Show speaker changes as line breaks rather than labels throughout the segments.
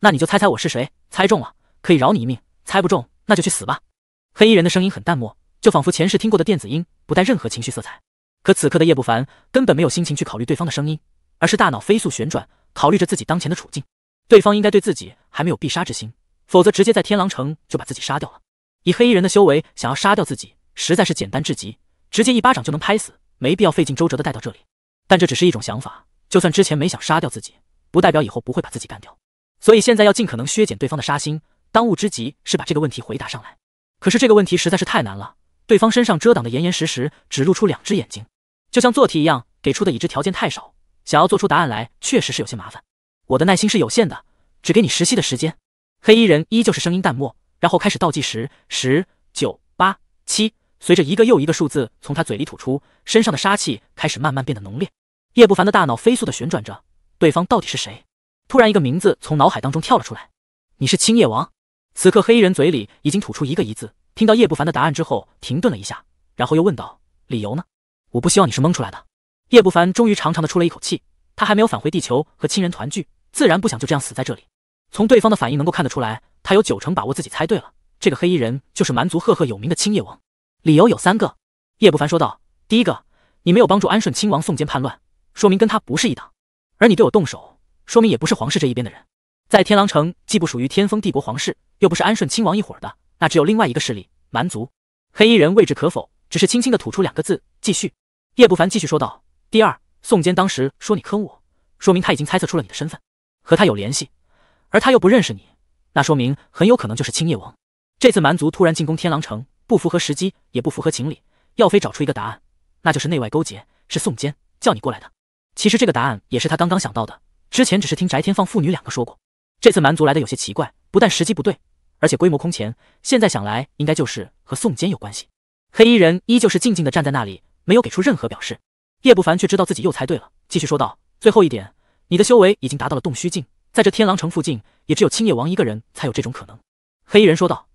那你就猜猜我是谁，猜中了可以饶你一命，猜不中那就去死吧。黑衣人的声音很淡漠，就仿佛前世听过的电子音，不带任何情绪色彩。可此刻的叶不凡根本没有心情去考虑对方的声音，而是大脑飞速旋转，考虑着自己当前的处境。对方应该对自己还没有必杀之心，否则直接在天狼城就把自己杀掉了。以黑衣人的修为，想要杀掉自己实在是简单至极，直接一巴掌就能拍死，没必要费尽周折的带到这里。但这只是一种想法，就算之前没想杀掉自己，不代表以后不会把自己干掉。所以现在要尽可能削减对方的杀心，当务之急是把这个问题回答上来。可是这个问题实在是太难了，对方身上遮挡的严严实实，只露出两只眼睛，就像做题一样，给出的已知条件太少，想要做出答案来确实是有些麻烦。我的耐心是有限的，只给你实习的时间。黑衣人依旧是声音淡漠，然后开始倒计时：十、九、八、七。随着一个又一个数字从他嘴里吐出，身上的杀气开始慢慢变得浓烈。叶不凡的大脑飞速的旋转着，对方到底是谁？突然，一个名字从脑海当中跳了出来。你是青叶王？此刻，黑衣人嘴里已经吐出一个一字。听到叶不凡的答案之后，停顿了一下，然后又问道：“理由呢？我不希望你是蒙出来的。”叶不凡终于长长的出了一口气。他还没有返回地球和亲人团聚，自然不想就这样死在这里。从对方的反应能够看得出来，他有九成把握自己猜对了。这个黑衣人就是蛮族赫赫有名的青叶王。理由有三个，叶不凡说道：“第一个，你没有帮助安顺亲王宋坚叛乱，说明跟他不是一党；而你对我动手。”说明也不是皇室这一边的人，在天狼城既不属于天风帝国皇室，又不是安顺亲王一伙的，那只有另外一个势力——蛮族。黑衣人未置可否，只是轻轻的吐出两个字：“继续。”叶不凡继续说道：“第二，宋坚当时说你坑我，说明他已经猜测出了你的身份，和他有联系，而他又不认识你，那说明很有可能就是青叶王。这次蛮族突然进攻天狼城，不符合时机，也不符合情理。要非找出一个答案，那就是内外勾结，是宋坚叫你过来的。其实这个答案也是他刚刚想到的。”之前只是听翟天放父女两个说过，这次蛮族来的有些奇怪，不但时机不对，而且规模空前。现在想来，应该就是和宋坚有关系。黑衣人依旧是静静的站在那里，没有给出任何表示。叶不凡却知道自己又猜对了，继续说道：“最后一点，你的修为已经达到了洞虚境，在这天狼城附近，也只有青叶王一个人才有这种可能。”黑衣人说道：“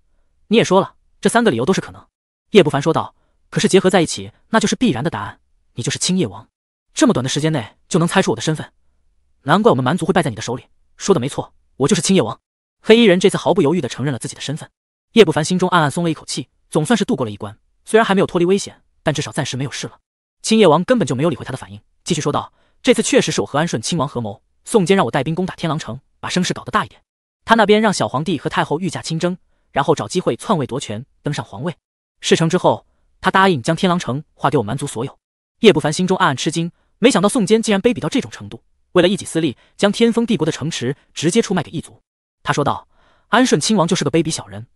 你也说了，这三个理由都是可能。”叶不凡说道：“可是结合在一起，那就是必然的答案。你就是青叶王，这么短的时间内就能猜出我的身份？”难怪我们蛮族会败在你的手里。说的没错，我就是青叶王。黑衣人这次毫不犹豫地承认了自己的身份。叶不凡心中暗暗松了一口气，总算是度过了一关。虽然还没有脱离危险，但至少暂时没有事了。青叶王根本就没有理会他的反应，继续说道：“这次确实是我和安顺亲王合谋。宋坚让我带兵攻打天狼城，把声势搞得大一点。他那边让小皇帝和太后御驾亲征，然后找机会篡位夺权，登上皇位。事成之后，他答应将天狼城划给我蛮族所有。”叶不凡心中暗暗吃惊，没想到宋坚竟然卑鄙到这种程度。为了一己私利，将天风帝国的城池直接出卖给异族，他说道：“安顺亲王就是个卑鄙小人，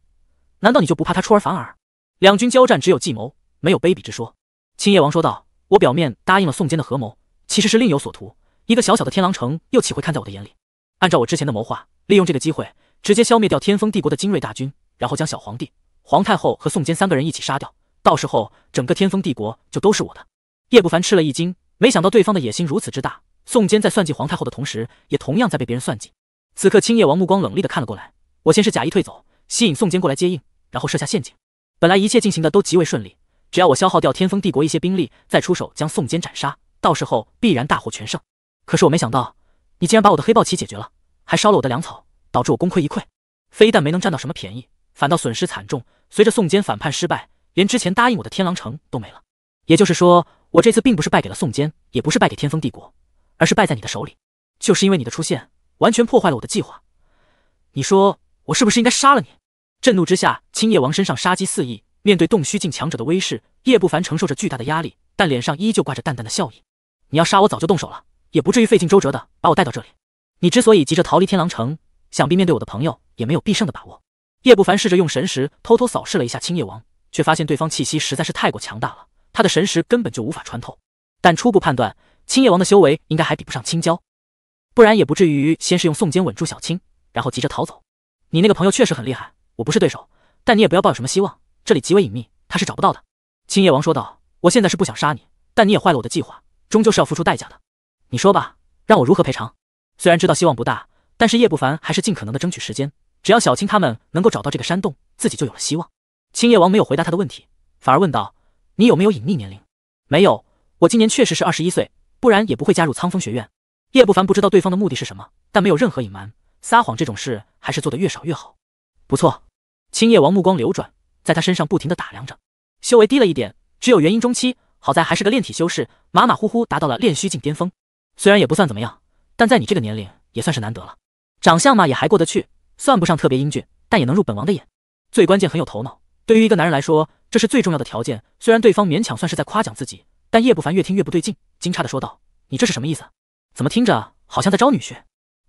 难道你就不怕他出尔反尔？”两军交战，只有计谋，没有卑鄙之说。青叶王说道：“我表面答应了宋坚的合谋，其实是另有所图。一个小小的天狼城，又岂会看在我的眼里？按照我之前的谋划，利用这个机会，直接消灭掉天风帝国的精锐大军，然后将小皇帝、皇太后和宋坚三个人一起杀掉。到时候，整个天风帝国就都是我的。”叶不凡吃了一惊，没想到对方的野心如此之大。宋坚在算计皇太后的同时，也同样在被别人算计。此刻，青叶王目光冷厉的看了过来。我先是假意退走，吸引宋坚过来接应，然后设下陷阱。本来一切进行的都极为顺利，只要我消耗掉天风帝国一些兵力，再出手将宋坚斩杀，到时候必然大获全胜。可是我没想到，你竟然把我的黑豹旗解决了，还烧了我的粮草，导致我功亏一篑。非但没能占到什么便宜，反倒损失惨重。随着宋坚反叛失败，连之前答应我的天狼城都没了。也就是说，我这次并不是败给了宋坚，也不是败给天风帝国。而是败在你的手里，就是因为你的出现完全破坏了我的计划。你说我是不是应该杀了你？震怒之下，青叶王身上杀机四溢。面对洞虚境强者的威势，叶不凡承受着巨大的压力，但脸上依旧挂着淡淡的笑意。你要杀我，早就动手了，也不至于费尽周折的把我带到这里。你之所以急着逃离天狼城，想必面对我的朋友也没有必胜的把握。叶不凡试着用神识偷偷扫视了一下青叶王，却发现对方气息实在是太过强大了，他的神识根本就无法穿透。但初步判断。青叶王的修为应该还比不上青椒，不然也不至于先是用宋坚稳住小青，然后急着逃走。你那个朋友确实很厉害，我不是对手，但你也不要抱有什么希望，这里极为隐秘，他是找不到的。青叶王说道：“我现在是不想杀你，但你也坏了我的计划，终究是要付出代价的。你说吧，让我如何赔偿？”虽然知道希望不大，但是叶不凡还是尽可能的争取时间，只要小青他们能够找到这个山洞，自己就有了希望。青叶王没有回答他的问题，反而问道：“你有没有隐秘年龄？没有，我今年确实是二十一岁。”不然也不会加入苍风学院。叶不凡不知道对方的目的是什么，但没有任何隐瞒，撒谎这种事还是做得越少越好。不错，青叶王目光流转，在他身上不停的打量着。修为低了一点，只有元婴中期，好在还是个炼体修士，马马虎虎达到了炼虚境巅峰。虽然也不算怎么样，但在你这个年龄也算是难得了。长相嘛，也还过得去，算不上特别英俊，但也能入本王的眼。最关键很有头脑，对于一个男人来说，这是最重要的条件。虽然对方勉强算是在夸奖自己。但叶不凡越听越不对劲，惊诧的说道：“你这是什么意思？怎么听着好像在招女婿？”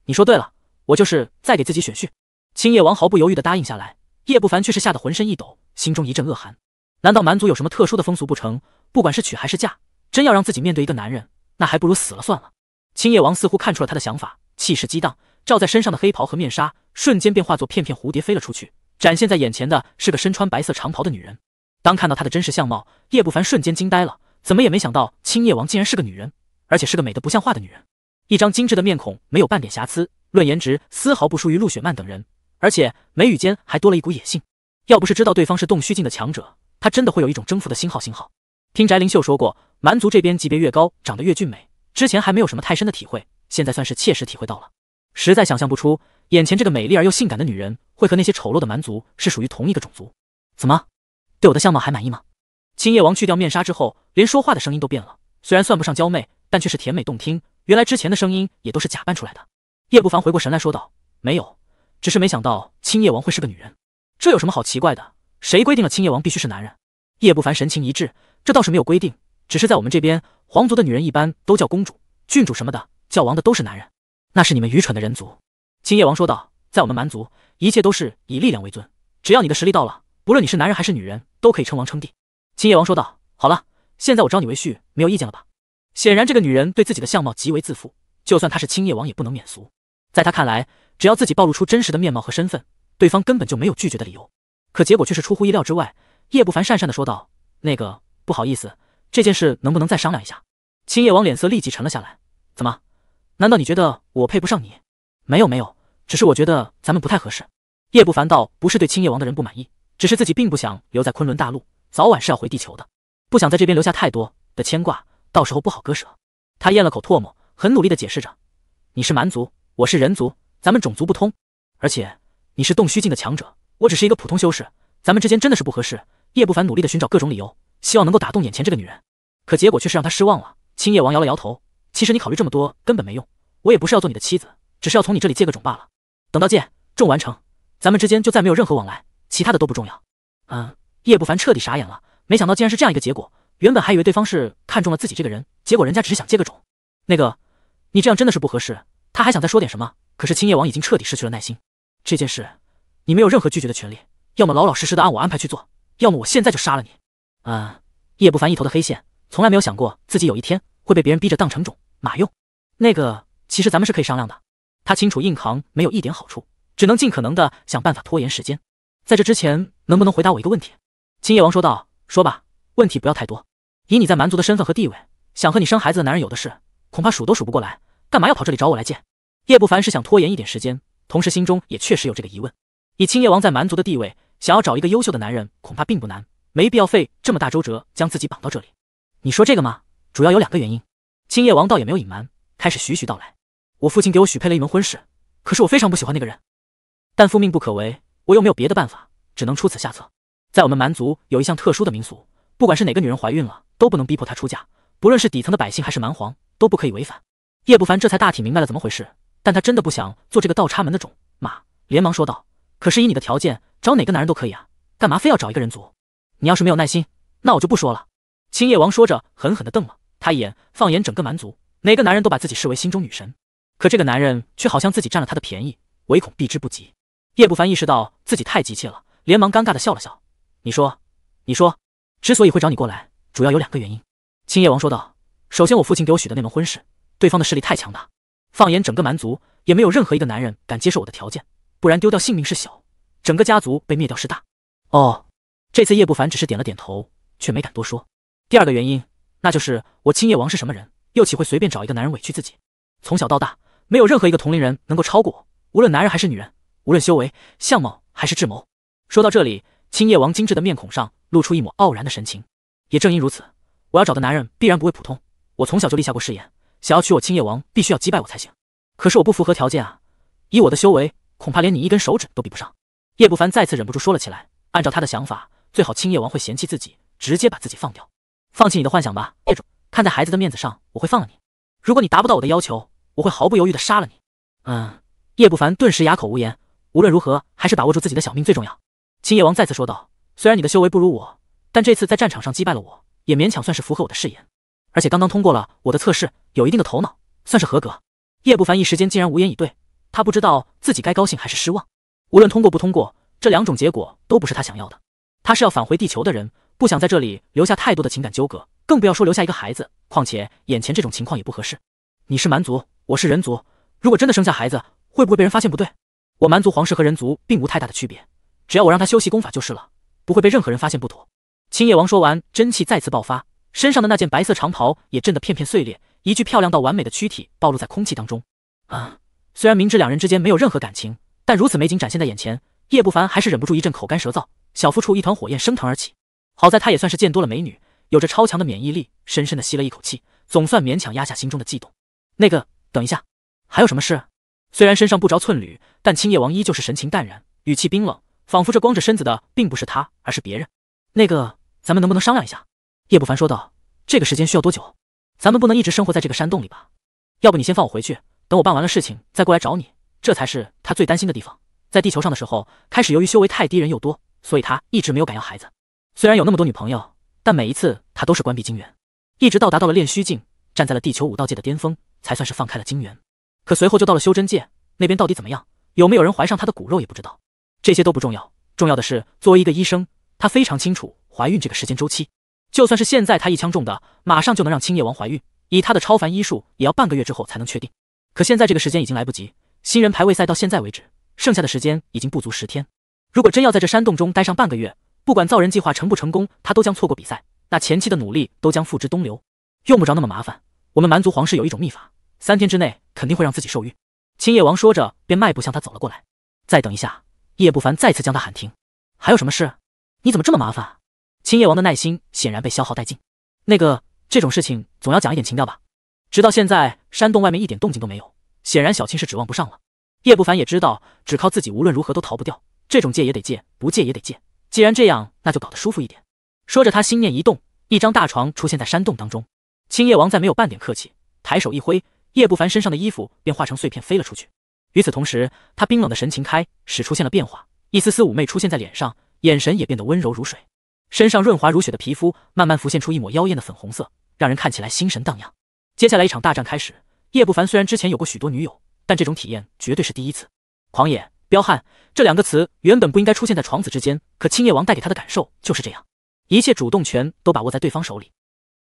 你说对了，我就是在给自己选婿。青叶王毫不犹豫的答应下来，叶不凡却是吓得浑身一抖，心中一阵恶寒。难道蛮族有什么特殊的风俗不成？不管是娶还是嫁，真要让自己面对一个男人，那还不如死了算了。青叶王似乎看出了他的想法，气势激荡，罩在身上的黑袍和面纱瞬间便化作片片蝴蝶飞了出去，展现在眼前的是个身穿白色长袍的女人。当看到她的真实相貌，叶不凡瞬间惊呆了。怎么也没想到，青叶王竟然是个女人，而且是个美的不像话的女人。一张精致的面孔，没有半点瑕疵，论颜值丝毫不输于陆雪曼等人，而且眉宇间还多了一股野性。要不是知道对方是洞虚境的强者，他真的会有一种征服的星号星号。听翟灵秀说过，蛮族这边级别越高，长得越俊美。之前还没有什么太深的体会，现在算是切实体会到了。实在想象不出，眼前这个美丽而又性感的女人，会和那些丑陋的蛮族是属于同一个种族。怎么，对我的相貌还满意吗？青叶王去掉面纱之后，连说话的声音都变了。虽然算不上娇媚，但却是甜美动听。原来之前的声音也都是假扮出来的。叶不凡回过神来说道：“没有，只是没想到青叶王会是个女人。这有什么好奇怪的？谁规定了青叶王必须是男人？”叶不凡神情一滞：“这倒是没有规定，只是在我们这边，皇族的女人一般都叫公主、郡主什么的，叫王的都是男人。那是你们愚蠢的人族。”青叶王说道：“在我们蛮族，一切都是以力量为尊。只要你的实力到了，不论你是男人还是女人，都可以称王称帝。”青叶王说道：“好了，现在我招你为婿，没有意见了吧？”显然，这个女人对自己的相貌极为自负，就算她是青叶王，也不能免俗。在她看来，只要自己暴露出真实的面貌和身份，对方根本就没有拒绝的理由。可结果却是出乎意料之外，叶不凡讪讪的说道：“那个，不好意思，这件事能不能再商量一下？”青叶王脸色立即沉了下来：“怎么？难道你觉得我配不上你？没有，没有，只是我觉得咱们不太合适。”叶不凡道：“不是对青叶王的人不满意，只是自己并不想留在昆仑大陆。”早晚是要回地球的，不想在这边留下太多的牵挂，到时候不好割舍。他咽了口唾沫，很努力地解释着：“你是蛮族，我是人族，咱们种族不通。而且你是洞虚境的强者，我只是一个普通修士，咱们之间真的是不合适。”叶不凡努力地寻找各种理由，希望能够打动眼前这个女人，可结果却是让他失望了。青叶王摇了摇头：“其实你考虑这么多根本没用，我也不是要做你的妻子，只是要从你这里借个种罢了。等到借种完成，咱们之间就再没有任何往来，其他的都不重要。”啊。叶不凡彻底傻眼了，没想到竟然是这样一个结果。原本还以为对方是看中了自己这个人，结果人家只是想接个种。那个，你这样真的是不合适。他还想再说点什么，可是青叶王已经彻底失去了耐心。这件事你没有任何拒绝的权利，要么老老实实的按我安排去做，要么我现在就杀了你。啊！叶不凡一头的黑线，从来没有想过自己有一天会被别人逼着当成种马用。那个，其实咱们是可以商量的。他清楚硬扛没有一点好处，只能尽可能的想办法拖延时间。在这之前，能不能回答我一个问题？青叶王说道：“说吧，问题不要太多。以你在蛮族的身份和地位，想和你生孩子的男人有的是，恐怕数都数不过来。干嘛要跑这里找我来见？”叶不凡是想拖延一点时间，同时心中也确实有这个疑问。以青叶王在蛮族的地位，想要找一个优秀的男人，恐怕并不难，没必要费这么大周折将自己绑到这里。你说这个吗？主要有两个原因。青叶王倒也没有隐瞒，开始徐徐道来：“我父亲给我许配了一门婚事，可是我非常不喜欢那个人。但父命不可违，我又没有别的办法，只能出此下策。”在我们蛮族有一项特殊的民俗，不管是哪个女人怀孕了，都不能逼迫她出嫁。不论是底层的百姓还是蛮皇，都不可以违反。叶不凡这才大体明白了怎么回事，但他真的不想做这个倒插门的种马，连忙说道：“可是以你的条件，找哪个男人都可以啊，干嘛非要找一个人族？你要是没有耐心，那我就不说了。”青叶王说着，狠狠地瞪了他一眼。放眼整个蛮族，哪个男人都把自己视为心中女神，可这个男人却好像自己占了他的便宜，唯恐避之不及。叶不凡意识到自己太急切了，连忙尴尬地笑了笑。你说，你说，之所以会找你过来，主要有两个原因。青叶王说道：“首先，我父亲给我许的那门婚事，对方的势力太强大，放眼整个蛮族，也没有任何一个男人敢接受我的条件，不然丢掉性命是小，整个家族被灭掉是大。”哦，这次叶不凡只是点了点头，却没敢多说。第二个原因，那就是我青叶王是什么人，又岂会随便找一个男人委屈自己？从小到大，没有任何一个同龄人能够超过我，无论男人还是女人，无论修为、相貌还是智谋。说到这里。青叶王精致的面孔上露出一抹傲然的神情。也正因如此，我要找的男人必然不会普通。我从小就立下过誓言，想要娶我青叶王，必须要击败我才行。可是我不符合条件啊！以我的修为，恐怕连你一根手指都比不上。叶不凡再次忍不住说了起来。按照他的想法，最好青叶王会嫌弃自己，直接把自己放掉。放弃你的幻想吧，叶主。看在孩子的面子上，我会放了你。如果你达不到我的要求，我会毫不犹豫的杀了你。嗯。叶不凡顿时哑口无言。无论如何，还是把握住自己的小命最重要。秦野王再次说道：“虽然你的修为不如我，但这次在战场上击败了我，也勉强算是符合我的誓言。而且刚刚通过了我的测试，有一定的头脑，算是合格。”叶不凡一时间竟然无言以对，他不知道自己该高兴还是失望。无论通过不通过，这两种结果都不是他想要的。他是要返回地球的人，不想在这里留下太多的情感纠葛，更不要说留下一个孩子。况且眼前这种情况也不合适。你是蛮族，我是人族，如果真的生下孩子，会不会被人发现？不对，我蛮族皇室和人族并无太大的区别。只要我让他修习功法就是了，不会被任何人发现不妥。青叶王说完，真气再次爆发，身上的那件白色长袍也震得片片碎裂，一具漂亮到完美的躯体暴露在空气当中。啊！虽然明知两人之间没有任何感情，但如此美景展现在眼前，叶不凡还是忍不住一阵口干舌燥，小腹处一团火焰升腾而起。好在他也算是见多了美女，有着超强的免疫力，深深的吸了一口气，总算勉强压下心中的悸动。那个，等一下，还有什么事？虽然身上不着寸缕，但青叶王依旧是神情淡然，语气冰冷。仿佛这光着身子的并不是他，而是别人。那个，咱们能不能商量一下？叶不凡说道：“这个时间需要多久？咱们不能一直生活在这个山洞里吧？要不你先放我回去，等我办完了事情再过来找你。”这才是他最担心的地方。在地球上的时候，开始由于修为太低，人又多，所以他一直没有敢要孩子。虽然有那么多女朋友，但每一次他都是关闭金元，一直到达到了炼虚境，站在了地球武道界的巅峰，才算是放开了金元。可随后就到了修真界，那边到底怎么样？有没有人怀上他的骨肉也不知道。这些都不重要，重要的是作为一个医生，他非常清楚怀孕这个时间周期。就算是现在他一枪中的，马上就能让青叶王怀孕。以他的超凡医术，也要半个月之后才能确定。可现在这个时间已经来不及。新人排位赛到现在为止，剩下的时间已经不足十天。如果真要在这山洞中待上半个月，不管造人计划成不成功，他都将错过比赛，那前期的努力都将付之东流。用不着那么麻烦，我们蛮族皇室有一种秘法，三天之内肯定会让自己受孕。青叶王说着，便迈步向他走了过来。再等一下。叶不凡再次将他喊停，还有什么事？你怎么这么麻烦？青叶王的耐心显然被消耗殆尽。那个这种事情总要讲一点情调吧。直到现在山洞外面一点动静都没有，显然小青是指望不上了。叶不凡也知道只靠自己无论如何都逃不掉，这种借也得借，不借也得借。既然这样，那就搞得舒服一点。说着，他心念一动，一张大床出现在山洞当中。青叶王再没有半点客气，抬手一挥，叶不凡身上的衣服便化成碎片飞了出去。与此同时，他冰冷的神情开始出现了变化，一丝丝妩媚出现在脸上，眼神也变得温柔如水。身上润滑如雪的皮肤慢慢浮现出一抹妖艳的粉红色，让人看起来心神荡漾。接下来一场大战开始。叶不凡虽然之前有过许多女友，但这种体验绝对是第一次。狂野、彪悍这两个词原本不应该出现在床子之间，可青叶王带给他的感受就是这样。一切主动权都把握在对方手里，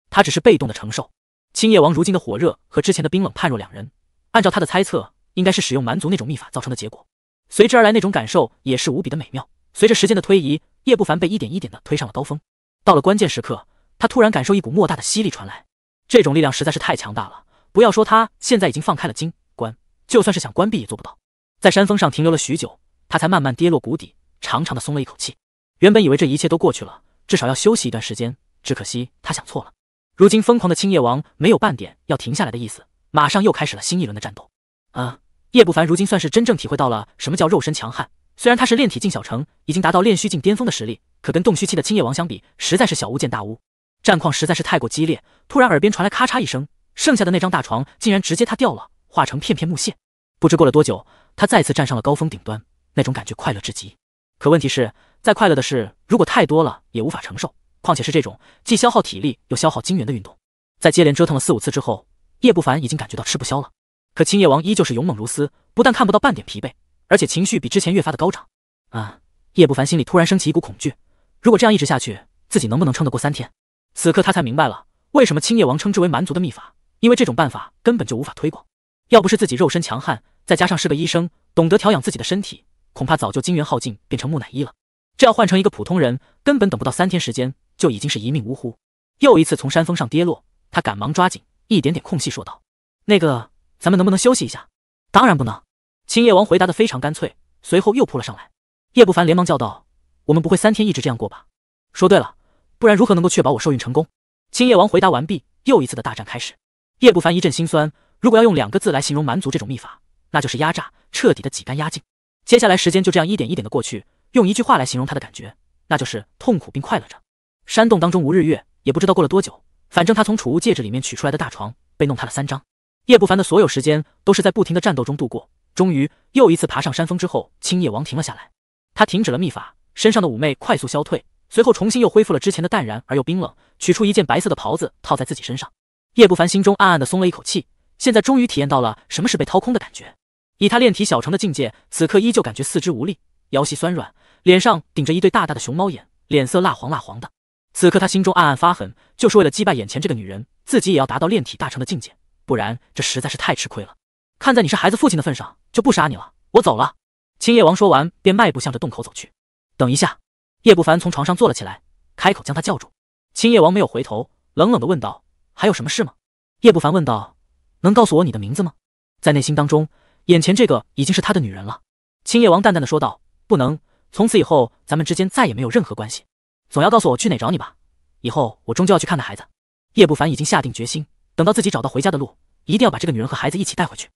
他只是被动的承受。青叶王如今的火热和之前的冰冷判若两人。按照他的猜测。应该是使用蛮族那种秘法造成的结果，随之而来那种感受也是无比的美妙。随着时间的推移，叶不凡被一点一点的推上了高峰。到了关键时刻，他突然感受一股莫大的吸力传来，这种力量实在是太强大了。不要说他现在已经放开了金关，就算是想关闭也做不到。在山峰上停留了许久，他才慢慢跌落谷底，长长的松了一口气。原本以为这一切都过去了，至少要休息一段时间，只可惜他想错了。如今疯狂的青叶王没有半点要停下来的意思，马上又开始了新一轮的战斗。啊！叶不凡如今算是真正体会到了什么叫肉身强悍。虽然他是炼体境小成，已经达到炼虚境巅峰的实力，可跟洞虚期的青叶王相比，实在是小巫见大巫。战况实在是太过激烈，突然耳边传来咔嚓一声，剩下的那张大床竟然直接塌掉了，化成片片木屑。不知过了多久，他再次站上了高峰顶端，那种感觉快乐至极。可问题是，再快乐的事，如果太多了也无法承受。况且是这种既消耗体力又消耗精元的运动，在接连折腾了四五次之后，叶不凡已经感觉到吃不消了。可青叶王依旧是勇猛如斯，不但看不到半点疲惫，而且情绪比之前越发的高涨。啊！叶不凡心里突然升起一股恐惧，如果这样一直下去，自己能不能撑得过三天？此刻他才明白了为什么青叶王称之为蛮族的秘法，因为这种办法根本就无法推广。要不是自己肉身强悍，再加上是个医生，懂得调养自己的身体，恐怕早就精元耗尽，变成木乃伊了。这要换成一个普通人，根本等不到三天时间，就已经是一命呜呼。又一次从山峰上跌落，他赶忙抓紧一点点空隙说道：“那个。”咱们能不能休息一下？当然不能。青叶王回答的非常干脆，随后又扑了上来。叶不凡连忙叫道：“我们不会三天一直这样过吧？”说对了，不然如何能够确保我受孕成功？青叶王回答完毕，又一次的大战开始。叶不凡一阵心酸。如果要用两个字来形容蛮族这种秘法，那就是压榨，彻底的挤干压境。接下来时间就这样一点一点的过去。用一句话来形容他的感觉，那就是痛苦并快乐着。山洞当中无日月，也不知道过了多久，反正他从储物戒指里面取出来的大床被弄塌了三张。叶不凡的所有时间都是在不停的战斗中度过。终于，又一次爬上山峰之后，青叶王停了下来。他停止了秘法，身上的妩媚快速消退，随后重新又恢复了之前的淡然而又冰冷。取出一件白色的袍子套在自己身上。叶不凡心中暗暗的松了一口气，现在终于体验到了什么是被掏空的感觉。以他炼体小成的境界，此刻依旧感觉四肢无力，腰膝酸软，脸上顶着一对大大的熊猫眼，脸色蜡黄蜡黄的。此刻他心中暗暗发狠，就是为了击败眼前这个女人，自己也要达到炼体大成的境界。不然这实在是太吃亏了。看在你是孩子父亲的份上，就不杀你了。我走了。青叶王说完，便迈步向着洞口走去。等一下！叶不凡从床上坐了起来，开口将他叫住。青叶王没有回头，冷冷的问道：“还有什么事吗？”叶不凡问道：“能告诉我你的名字吗？”在内心当中，眼前这个已经是他的女人了。青叶王淡淡的说道：“不能。从此以后，咱们之间再也没有任何关系。总要告诉我去哪找你吧。以后我终究要去看看孩子。”叶不凡已经下定决心。等到自己找到回家的路，一定要把这个女人和孩子一起带回去。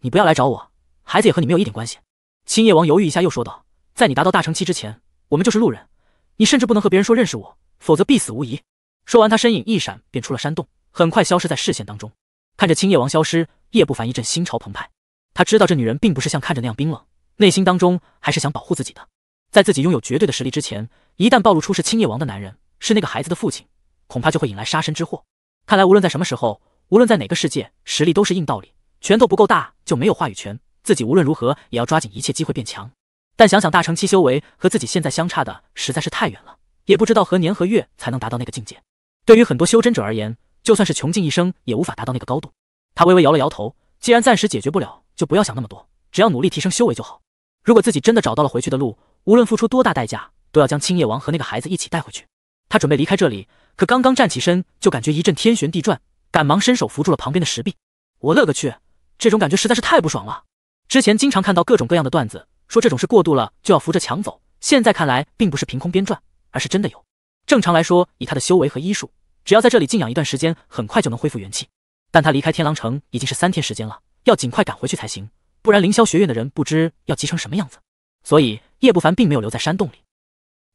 你不要来找我，孩子也和你没有一点关系。青叶王犹豫一下，又说道：“在你达到大成期之前，我们就是路人，你甚至不能和别人说认识我，否则必死无疑。”说完，他身影一闪，便出了山洞，很快消失在视线当中。看着青叶王消失，叶不凡一阵心潮澎湃。他知道这女人并不是像看着那样冰冷，内心当中还是想保护自己的。在自己拥有绝对的实力之前，一旦暴露出是青叶王的男人，是那个孩子的父亲，恐怕就会引来杀身之祸。看来，无论在什么时候，无论在哪个世界，实力都是硬道理。拳头不够大，就没有话语权。自己无论如何也要抓紧一切机会变强。但想想大成期修为和自己现在相差的实在是太远了，也不知道何年何月才能达到那个境界。对于很多修真者而言，就算是穷尽一生也无法达到那个高度。他微微摇了摇头，既然暂时解决不了，就不要想那么多，只要努力提升修为就好。如果自己真的找到了回去的路，无论付出多大代价，都要将青叶王和那个孩子一起带回去。他准备离开这里。可刚刚站起身，就感觉一阵天旋地转，赶忙伸手扶住了旁边的石壁。我勒个去，这种感觉实在是太不爽了。之前经常看到各种各样的段子，说这种事过度了就要扶着墙走。现在看来，并不是凭空编撰，而是真的有。正常来说，以他的修为和医术，只要在这里静养一段时间，很快就能恢复元气。但他离开天狼城已经是三天时间了，要尽快赶回去才行，不然凌霄学院的人不知要急成什么样子。所以叶不凡并没有留在山洞里，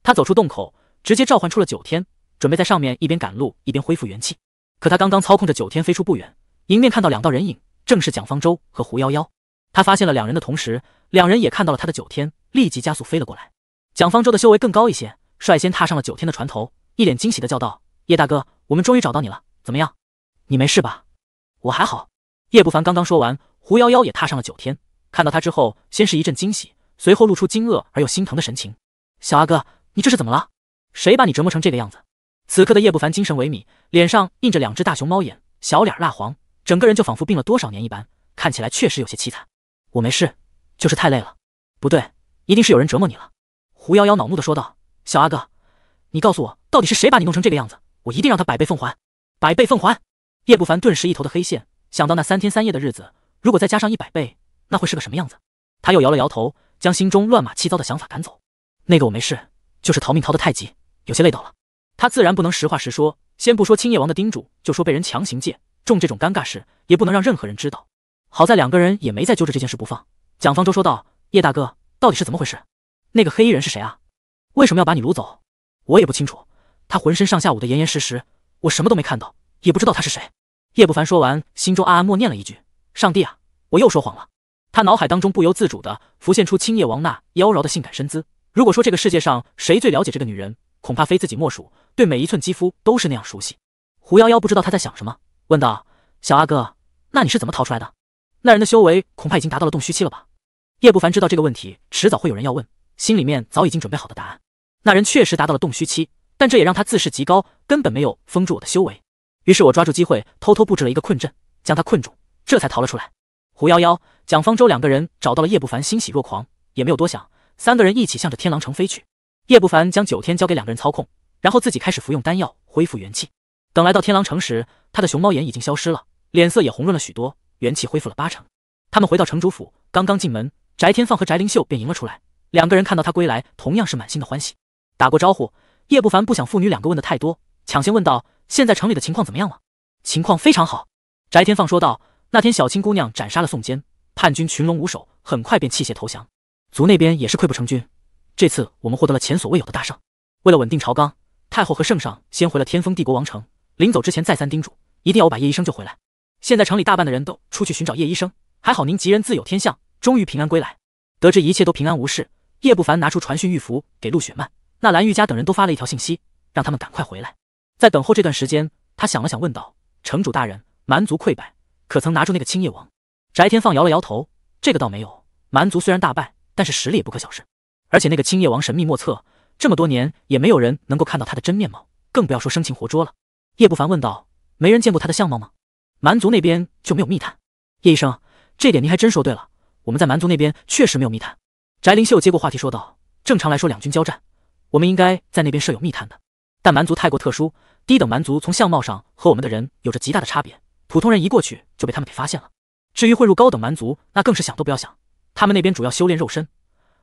他走出洞口，直接召唤出了九天。准备在上面一边赶路一边恢复元气，可他刚刚操控着九天飞出不远，迎面看到两道人影，正是蒋方舟和胡幺幺。他发现了两人的同时，两人也看到了他的九天，立即加速飞了过来。蒋方舟的修为更高一些，率先踏上了九天的船头，一脸惊喜的叫道：“叶大哥，我们终于找到你了，怎么样？你没事吧？”“我还好。”叶不凡刚刚说完，胡幺幺也踏上了九天，看到他之后，先是一阵惊喜，随后露出惊愕而又心疼的神情：“小阿哥，你这是怎么了？谁把你折磨成这个样子？”此刻的叶不凡精神萎靡，脸上印着两只大熊猫眼，小脸蜡黄，整个人就仿佛病了多少年一般，看起来确实有些凄惨。我没事，就是太累了。不对，一定是有人折磨你了。”胡幺幺恼怒的说道，“小阿哥，你告诉我，到底是谁把你弄成这个样子？我一定让他百倍奉还，百倍奉还！”叶不凡顿时一头的黑线，想到那三天三夜的日子，如果再加上一百倍，那会是个什么样子？他又摇了摇头，将心中乱马七糟的想法赶走。“那个我没事，就是逃命逃得太急，有些累到了。”他自然不能实话实说，先不说青叶王的叮嘱，就说被人强行借种这种尴尬事，也不能让任何人知道。好在两个人也没再揪着这件事不放。蒋方舟说道：“叶大哥，到底是怎么回事？那个黑衣人是谁啊？为什么要把你掳走？我也不清楚。他浑身上下捂得严严实实，我什么都没看到，也不知道他是谁。”叶不凡说完，心中暗暗默念了一句：“上帝啊，我又说谎了。”他脑海当中不由自主的浮现出青叶王那妖娆的性感身姿。如果说这个世界上谁最了解这个女人？恐怕非自己莫属，对每一寸肌肤都是那样熟悉。胡幺幺不知道他在想什么，问道：“小阿哥，那你是怎么逃出来的？”那人的修为恐怕已经达到了洞虚期了吧？叶不凡知道这个问题迟早会有人要问，心里面早已经准备好的答案。那人确实达到了洞虚期，但这也让他自视极高，根本没有封住我的修为。于是我抓住机会，偷偷布置了一个困阵，将他困住，这才逃了出来。胡幺幺、蒋方舟两个人找到了叶不凡，欣喜若狂，也没有多想，三个人一起向着天狼城飞去。叶不凡将九天交给两个人操控，然后自己开始服用丹药恢复元气。等来到天狼城时，他的熊猫眼已经消失了，脸色也红润了许多，元气恢复了八成。他们回到城主府，刚刚进门，翟天放和翟灵秀便迎了出来。两个人看到他归来，同样是满心的欢喜。打过招呼，叶不凡不想父女两个问的太多，抢先问道：“现在城里的情况怎么样了？”“情况非常好。”翟天放说道，“那天小青姑娘斩杀了宋坚，叛军群龙无首，很快便弃械投降。族那边也是溃不成军。”这次我们获得了前所未有的大胜。为了稳定朝纲，太后和圣上先回了天风帝国王城。临走之前，再三叮嘱，一定要我把叶医生救回来。现在城里大半的人都出去寻找叶医生，还好您吉人自有天相，终于平安归来。得知一切都平安无事，叶不凡拿出传讯玉符给陆雪漫、那蓝玉家等人都发了一条信息，让他们赶快回来。在等候这段时间，他想了想，问道：“城主大人，蛮族溃败，可曾拿住那个青叶王？”翟天放摇了摇头：“这个倒没有。蛮族虽然大败，但是实力也不可小视。”而且那个青叶王神秘莫测，这么多年也没有人能够看到他的真面貌，更不要说生擒活捉了。叶不凡问道：“没人见过他的相貌吗？”蛮族那边就没有密探？叶医生，这点您还真说对了。我们在蛮族那边确实没有密探。翟灵秀接过话题说道：“正常来说，两军交战，我们应该在那边设有密探的。但蛮族太过特殊，低等蛮族从相貌上和我们的人有着极大的差别，普通人一过去就被他们给发现了。至于混入高等蛮族，那更是想都不要想。他们那边主要修炼肉身。”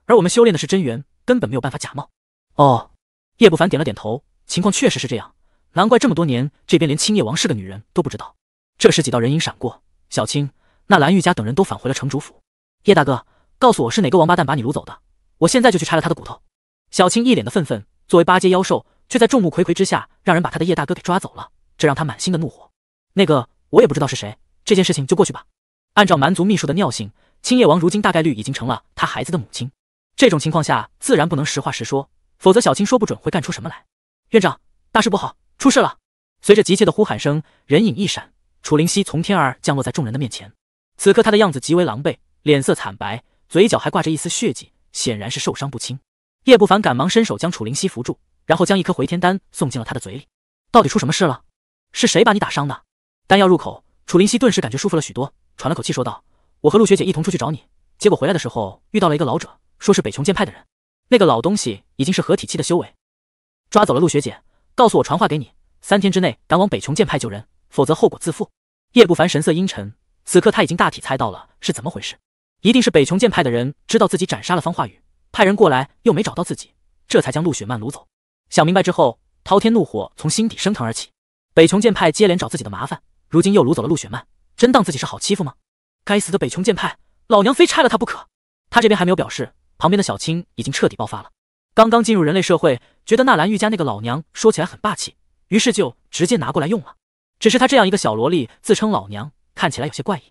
而我们修炼的是真元，根本没有办法假冒。哦，叶不凡点了点头，情况确实是这样，难怪这么多年这边连青叶王是个女人都不知道。这时几道人影闪过，小青、那蓝玉家等人都返回了城主府。叶大哥，告诉我是哪个王八蛋把你掳走的，我现在就去拆了他的骨头。小青一脸的愤愤，作为八阶妖兽，却在众目睽睽之下让人把他的叶大哥给抓走了，这让他满心的怒火。那个，我也不知道是谁，这件事情就过去吧。按照蛮族秘术的尿性，青叶王如今大概率已经成了他孩子的母亲。这种情况下，自然不能实话实说，否则小青说不准会干出什么来。院长，大事不好，出事了！随着急切的呼喊声，人影一闪，楚灵溪从天而降落在众人的面前。此刻他的样子极为狼狈，脸色惨白，嘴角还挂着一丝血迹，显然是受伤不轻。叶不凡赶忙伸手将楚灵溪扶住，然后将一颗回天丹送进了他的嘴里。到底出什么事了？是谁把你打伤的？丹药入口，楚灵溪顿时感觉舒服了许多，喘了口气说道：“我和陆学姐一同出去找你，结果回来的时候遇到了一个老者。”说是北穹剑派的人，那个老东西已经是合体期的修为，抓走了陆学姐，告诉我传话给你，三天之内赶往北穹剑派救人，否则后果自负。叶不凡神色阴沉，此刻他已经大体猜到了是怎么回事，一定是北穹剑派的人知道自己斩杀了方化宇，派人过来又没找到自己，这才将陆雪曼掳走。想明白之后，滔天怒火从心底升腾而起。北穹剑派接连找自己的麻烦，如今又掳走了陆雪曼，真当自己是好欺负吗？该死的北穹剑派，老娘非拆了他不可！他这边还没有表示。旁边的小青已经彻底爆发了。刚刚进入人类社会，觉得纳兰玉家那个老娘说起来很霸气，于是就直接拿过来用了。只是她这样一个小萝莉自称老娘，看起来有些怪异。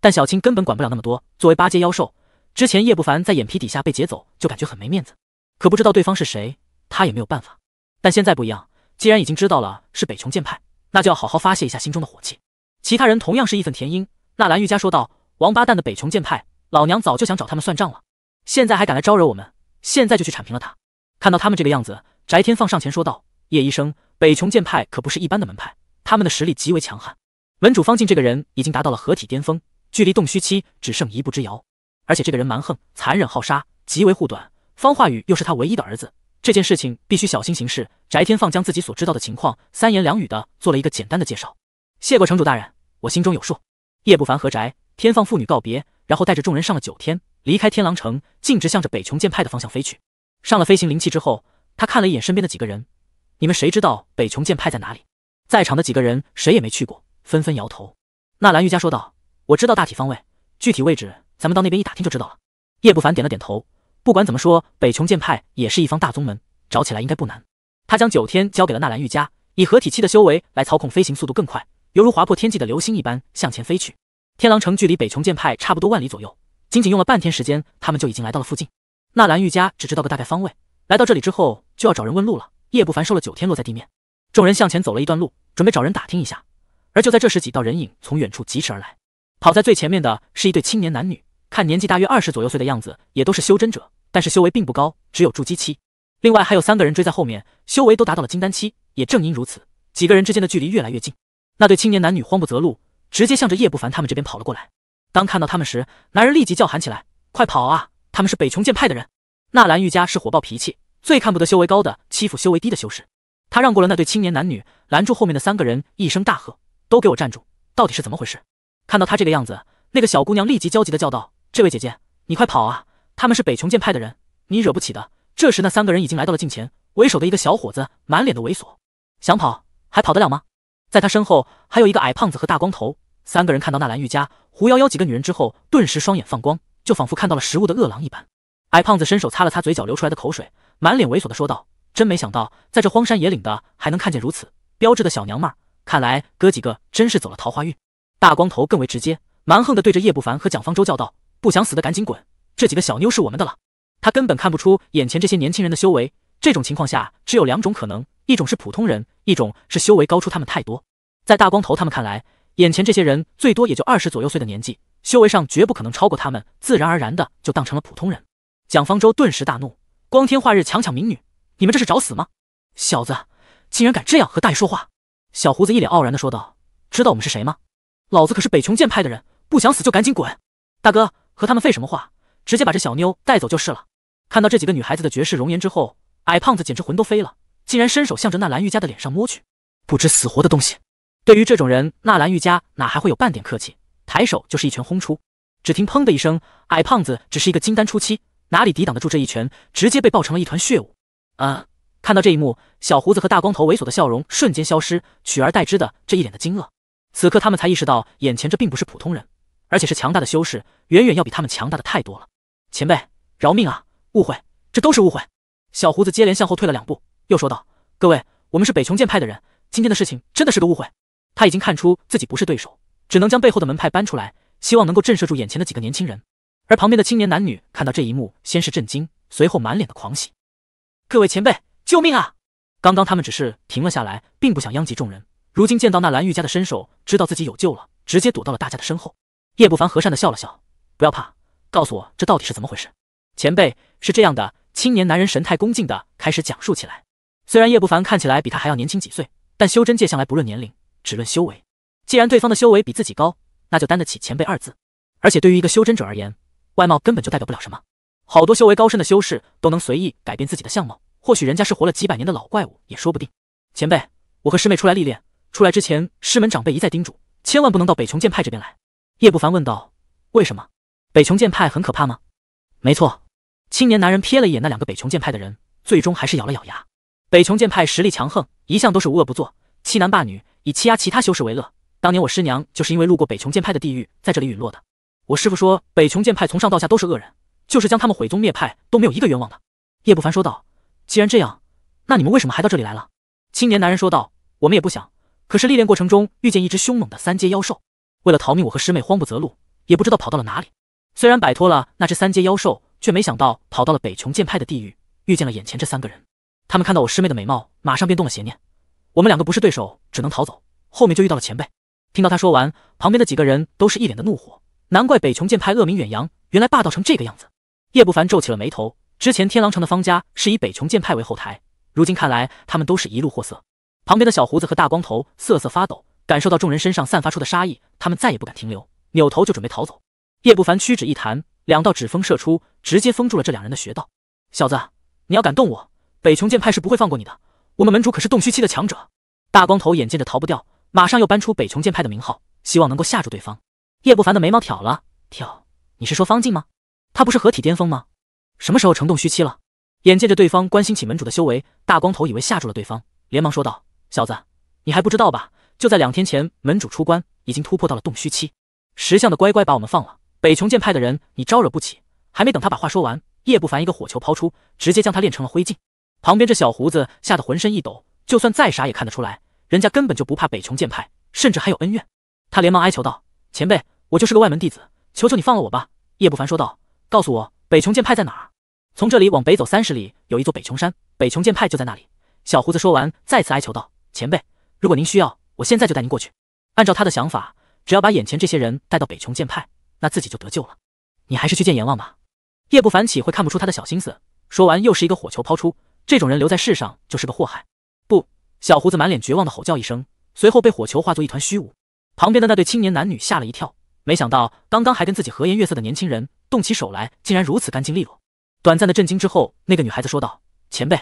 但小青根本管不了那么多。作为八阶妖兽，之前叶不凡在眼皮底下被劫走，就感觉很没面子。可不知道对方是谁，她也没有办法。但现在不一样，既然已经知道了是北穹剑派，那就要好好发泄一下心中的火气。其他人同样是义愤填膺。纳兰玉家说道：“王八蛋的北穹剑派，老娘早就想找他们算账了。”现在还敢来招惹我们？现在就去铲平了他！看到他们这个样子，翟天放上前说道：“叶医生，北穹剑派可不是一般的门派，他们的实力极为强悍。门主方静这个人已经达到了合体巅峰，距离洞虚期只剩一步之遥。而且这个人蛮横、残忍、好杀，极为护短。方化宇又是他唯一的儿子，这件事情必须小心行事。”翟天放将自己所知道的情况三言两语的做了一个简单的介绍。谢过城主大人，我心中有数。叶不凡和翟天放父女告别，然后带着众人上了九天。离开天狼城，径直向着北穹剑派的方向飞去。上了飞行灵气之后，他看了一眼身边的几个人：“你们谁知道北穹剑派在哪里？”在场的几个人谁也没去过，纷纷摇头。纳兰玉家说道：“我知道大体方位，具体位置咱们到那边一打听就知道了。”叶不凡点了点头。不管怎么说，北穹剑派也是一方大宗门，找起来应该不难。他将九天交给了纳兰玉家，以合体期的修为来操控，飞行速度更快，犹如划破天际的流星一般向前飞去。天狼城距离北穹剑派差不多万里左右。仅仅用了半天时间，他们就已经来到了附近。纳兰玉家只知道个大概方位，来到这里之后就要找人问路了。叶不凡收了九天落在地面，众人向前走了一段路，准备找人打听一下。而就在这时，几道人影从远处疾驰而来。跑在最前面的是一对青年男女，看年纪大约二十左右岁的样子，也都是修真者，但是修为并不高，只有筑基期。另外还有三个人追在后面，修为都达到了金丹期。也正因如此，几个人之间的距离越来越近。那对青年男女慌不择路，直接向着叶不凡他们这边跑了过来。当看到他们时，男人立即叫喊起来：“快跑啊！他们是北穹剑派的人。”纳兰玉家是火爆脾气，最看不得修为高的欺负修为低的修士。他让过了那对青年男女，拦住后面的三个人，一声大喝：“都给我站住！到底是怎么回事？”看到他这个样子，那个小姑娘立即焦急的叫道：“这位姐姐，你快跑啊！他们是北穹剑派的人，你惹不起的。”这时，那三个人已经来到了近前，为首的一个小伙子满脸的猥琐，想跑还跑得了吗？在他身后还有一个矮胖子和大光头。三个人看到纳兰玉佳、胡幺幺几个女人之后，顿时双眼放光，就仿佛看到了食物的饿狼一般。矮胖子伸手擦了擦嘴角流出来的口水，满脸猥琐的说道：“真没想到，在这荒山野岭的还能看见如此标致的小娘们，看来哥几个真是走了桃花运。”大光头更为直接，蛮横的对着叶不凡和蒋方舟叫道：“不想死的赶紧滚，这几个小妞是我们的了。”他根本看不出眼前这些年轻人的修为，这种情况下只有两种可能：一种是普通人，一种是修为高出他们太多。在大光头他们看来。眼前这些人最多也就二十左右岁的年纪，修为上绝不可能超过他们，自然而然的就当成了普通人。蒋方舟顿时大怒，光天化日强抢民女，你们这是找死吗？小子，竟然敢这样和大爷说话！小胡子一脸傲然的说道：“知道我们是谁吗？老子可是北琼剑派的人，不想死就赶紧滚！”大哥，和他们废什么话，直接把这小妞带走就是了。看到这几个女孩子的绝世容颜之后，矮胖子简直魂都飞了，竟然伸手向着那蓝玉家的脸上摸去，不知死活的东西！对于这种人，纳兰玉家哪还会有半点客气？抬手就是一拳轰出，只听砰的一声，矮胖子只是一个金丹初期，哪里抵挡得住这一拳？直接被爆成了一团血雾。啊！看到这一幕，小胡子和大光头猥琐的笑容瞬间消失，取而代之的这一脸的惊愕。此刻他们才意识到，眼前这并不是普通人，而且是强大的修士，远远要比他们强大的太多了。前辈，饶命啊！误会，这都是误会。小胡子接连向后退了两步，又说道：“各位，我们是北穹剑派的人，今天的事情真的是个误会。”他已经看出自己不是对手，只能将背后的门派搬出来，希望能够震慑住眼前的几个年轻人。而旁边的青年男女看到这一幕，先是震惊，随后满脸的狂喜。各位前辈，救命啊！刚刚他们只是停了下来，并不想殃及众人。如今见到那蓝玉家的身手，知道自己有救了，直接躲到了大家的身后。叶不凡和善的笑了笑，不要怕，告诉我这到底是怎么回事。前辈是这样的。青年男人神态恭敬的开始讲述起来。虽然叶不凡看起来比他还要年轻几岁，但修真界向来不论年龄。只论修为，既然对方的修为比自己高，那就担得起前辈二字。而且对于一个修真者而言，外貌根本就代表不了什么。好多修为高深的修士都能随意改变自己的相貌，或许人家是活了几百年的老怪物也说不定。前辈，我和师妹出来历练，出来之前师门长辈一再叮嘱，千万不能到北琼剑派这边来。叶不凡问道：“为什么？北琼剑派很可怕吗？”“没错。”青年男人瞥了一眼那两个北琼剑派的人，最终还是咬了咬牙：“北琼剑派实力强横，一向都是无恶不作。”欺男霸女，以欺压其他修士为乐。当年我师娘就是因为路过北穹剑派的地狱，在这里陨落的。我师父说，北穹剑派从上到下都是恶人，就是将他们毁宗灭派都没有一个冤枉的。叶不凡说道：“既然这样，那你们为什么还到这里来了？”青年男人说道：“我们也不想，可是历练过程中遇见一只凶猛的三阶妖兽，为了逃命，我和师妹慌不择路，也不知道跑到了哪里。虽然摆脱了那只三阶妖兽，却没想到跑到了北穹剑派的地狱，遇见了眼前这三个人。他们看到我师妹的美貌，马上便动了邪念。”我们两个不是对手，只能逃走。后面就遇到了前辈。听到他说完，旁边的几个人都是一脸的怒火。难怪北琼剑派恶名远扬，原来霸道成这个样子。叶不凡皱起了眉头。之前天狼城的方家是以北琼剑派为后台，如今看来，他们都是一路货色。旁边的小胡子和大光头瑟瑟发抖，感受到众人身上散发出的杀意，他们再也不敢停留，扭头就准备逃走。叶不凡屈指一弹，两道指风射出，直接封住了这两人的穴道。小子，你要敢动我，北琼剑派是不会放过你的。我们门主可是洞虚期的强者。大光头眼见着逃不掉，马上又搬出北穹剑派的名号，希望能够吓住对方。叶不凡的眉毛挑了挑，你是说方静吗？他不是合体巅峰吗？什么时候成洞虚期了？眼见着对方关心起门主的修为，大光头以为吓住了对方，连忙说道：“小子，你还不知道吧？就在两天前，门主出关，已经突破到了洞虚期。识相的，乖乖把我们放了。北穹剑派的人，你招惹不起。”还没等他把话说完，叶不凡一个火球抛出，直接将他炼成了灰烬。旁边这小胡子吓得浑身一抖，就算再傻也看得出来，人家根本就不怕北穹剑派，甚至还有恩怨。他连忙哀求道：“前辈，我就是个外门弟子，求求你放了我吧。”叶不凡说道：“告诉我北穹剑派在哪儿？从这里往北走三十里，有一座北穹山，北穹剑派就在那里。”小胡子说完，再次哀求道：“前辈，如果您需要，我现在就带您过去。”按照他的想法，只要把眼前这些人带到北穹剑派，那自己就得救了。你还是去见阎王吧。叶不凡岂会看不出他的小心思？说完，又是一个火球抛出。这种人留在世上就是个祸害！不，小胡子满脸绝望的吼叫一声，随后被火球化作一团虚无。旁边的那对青年男女吓了一跳，没想到刚刚还跟自己和颜悦色的年轻人动起手来，竟然如此干净利落。短暂的震惊之后，那个女孩子说道：“前辈，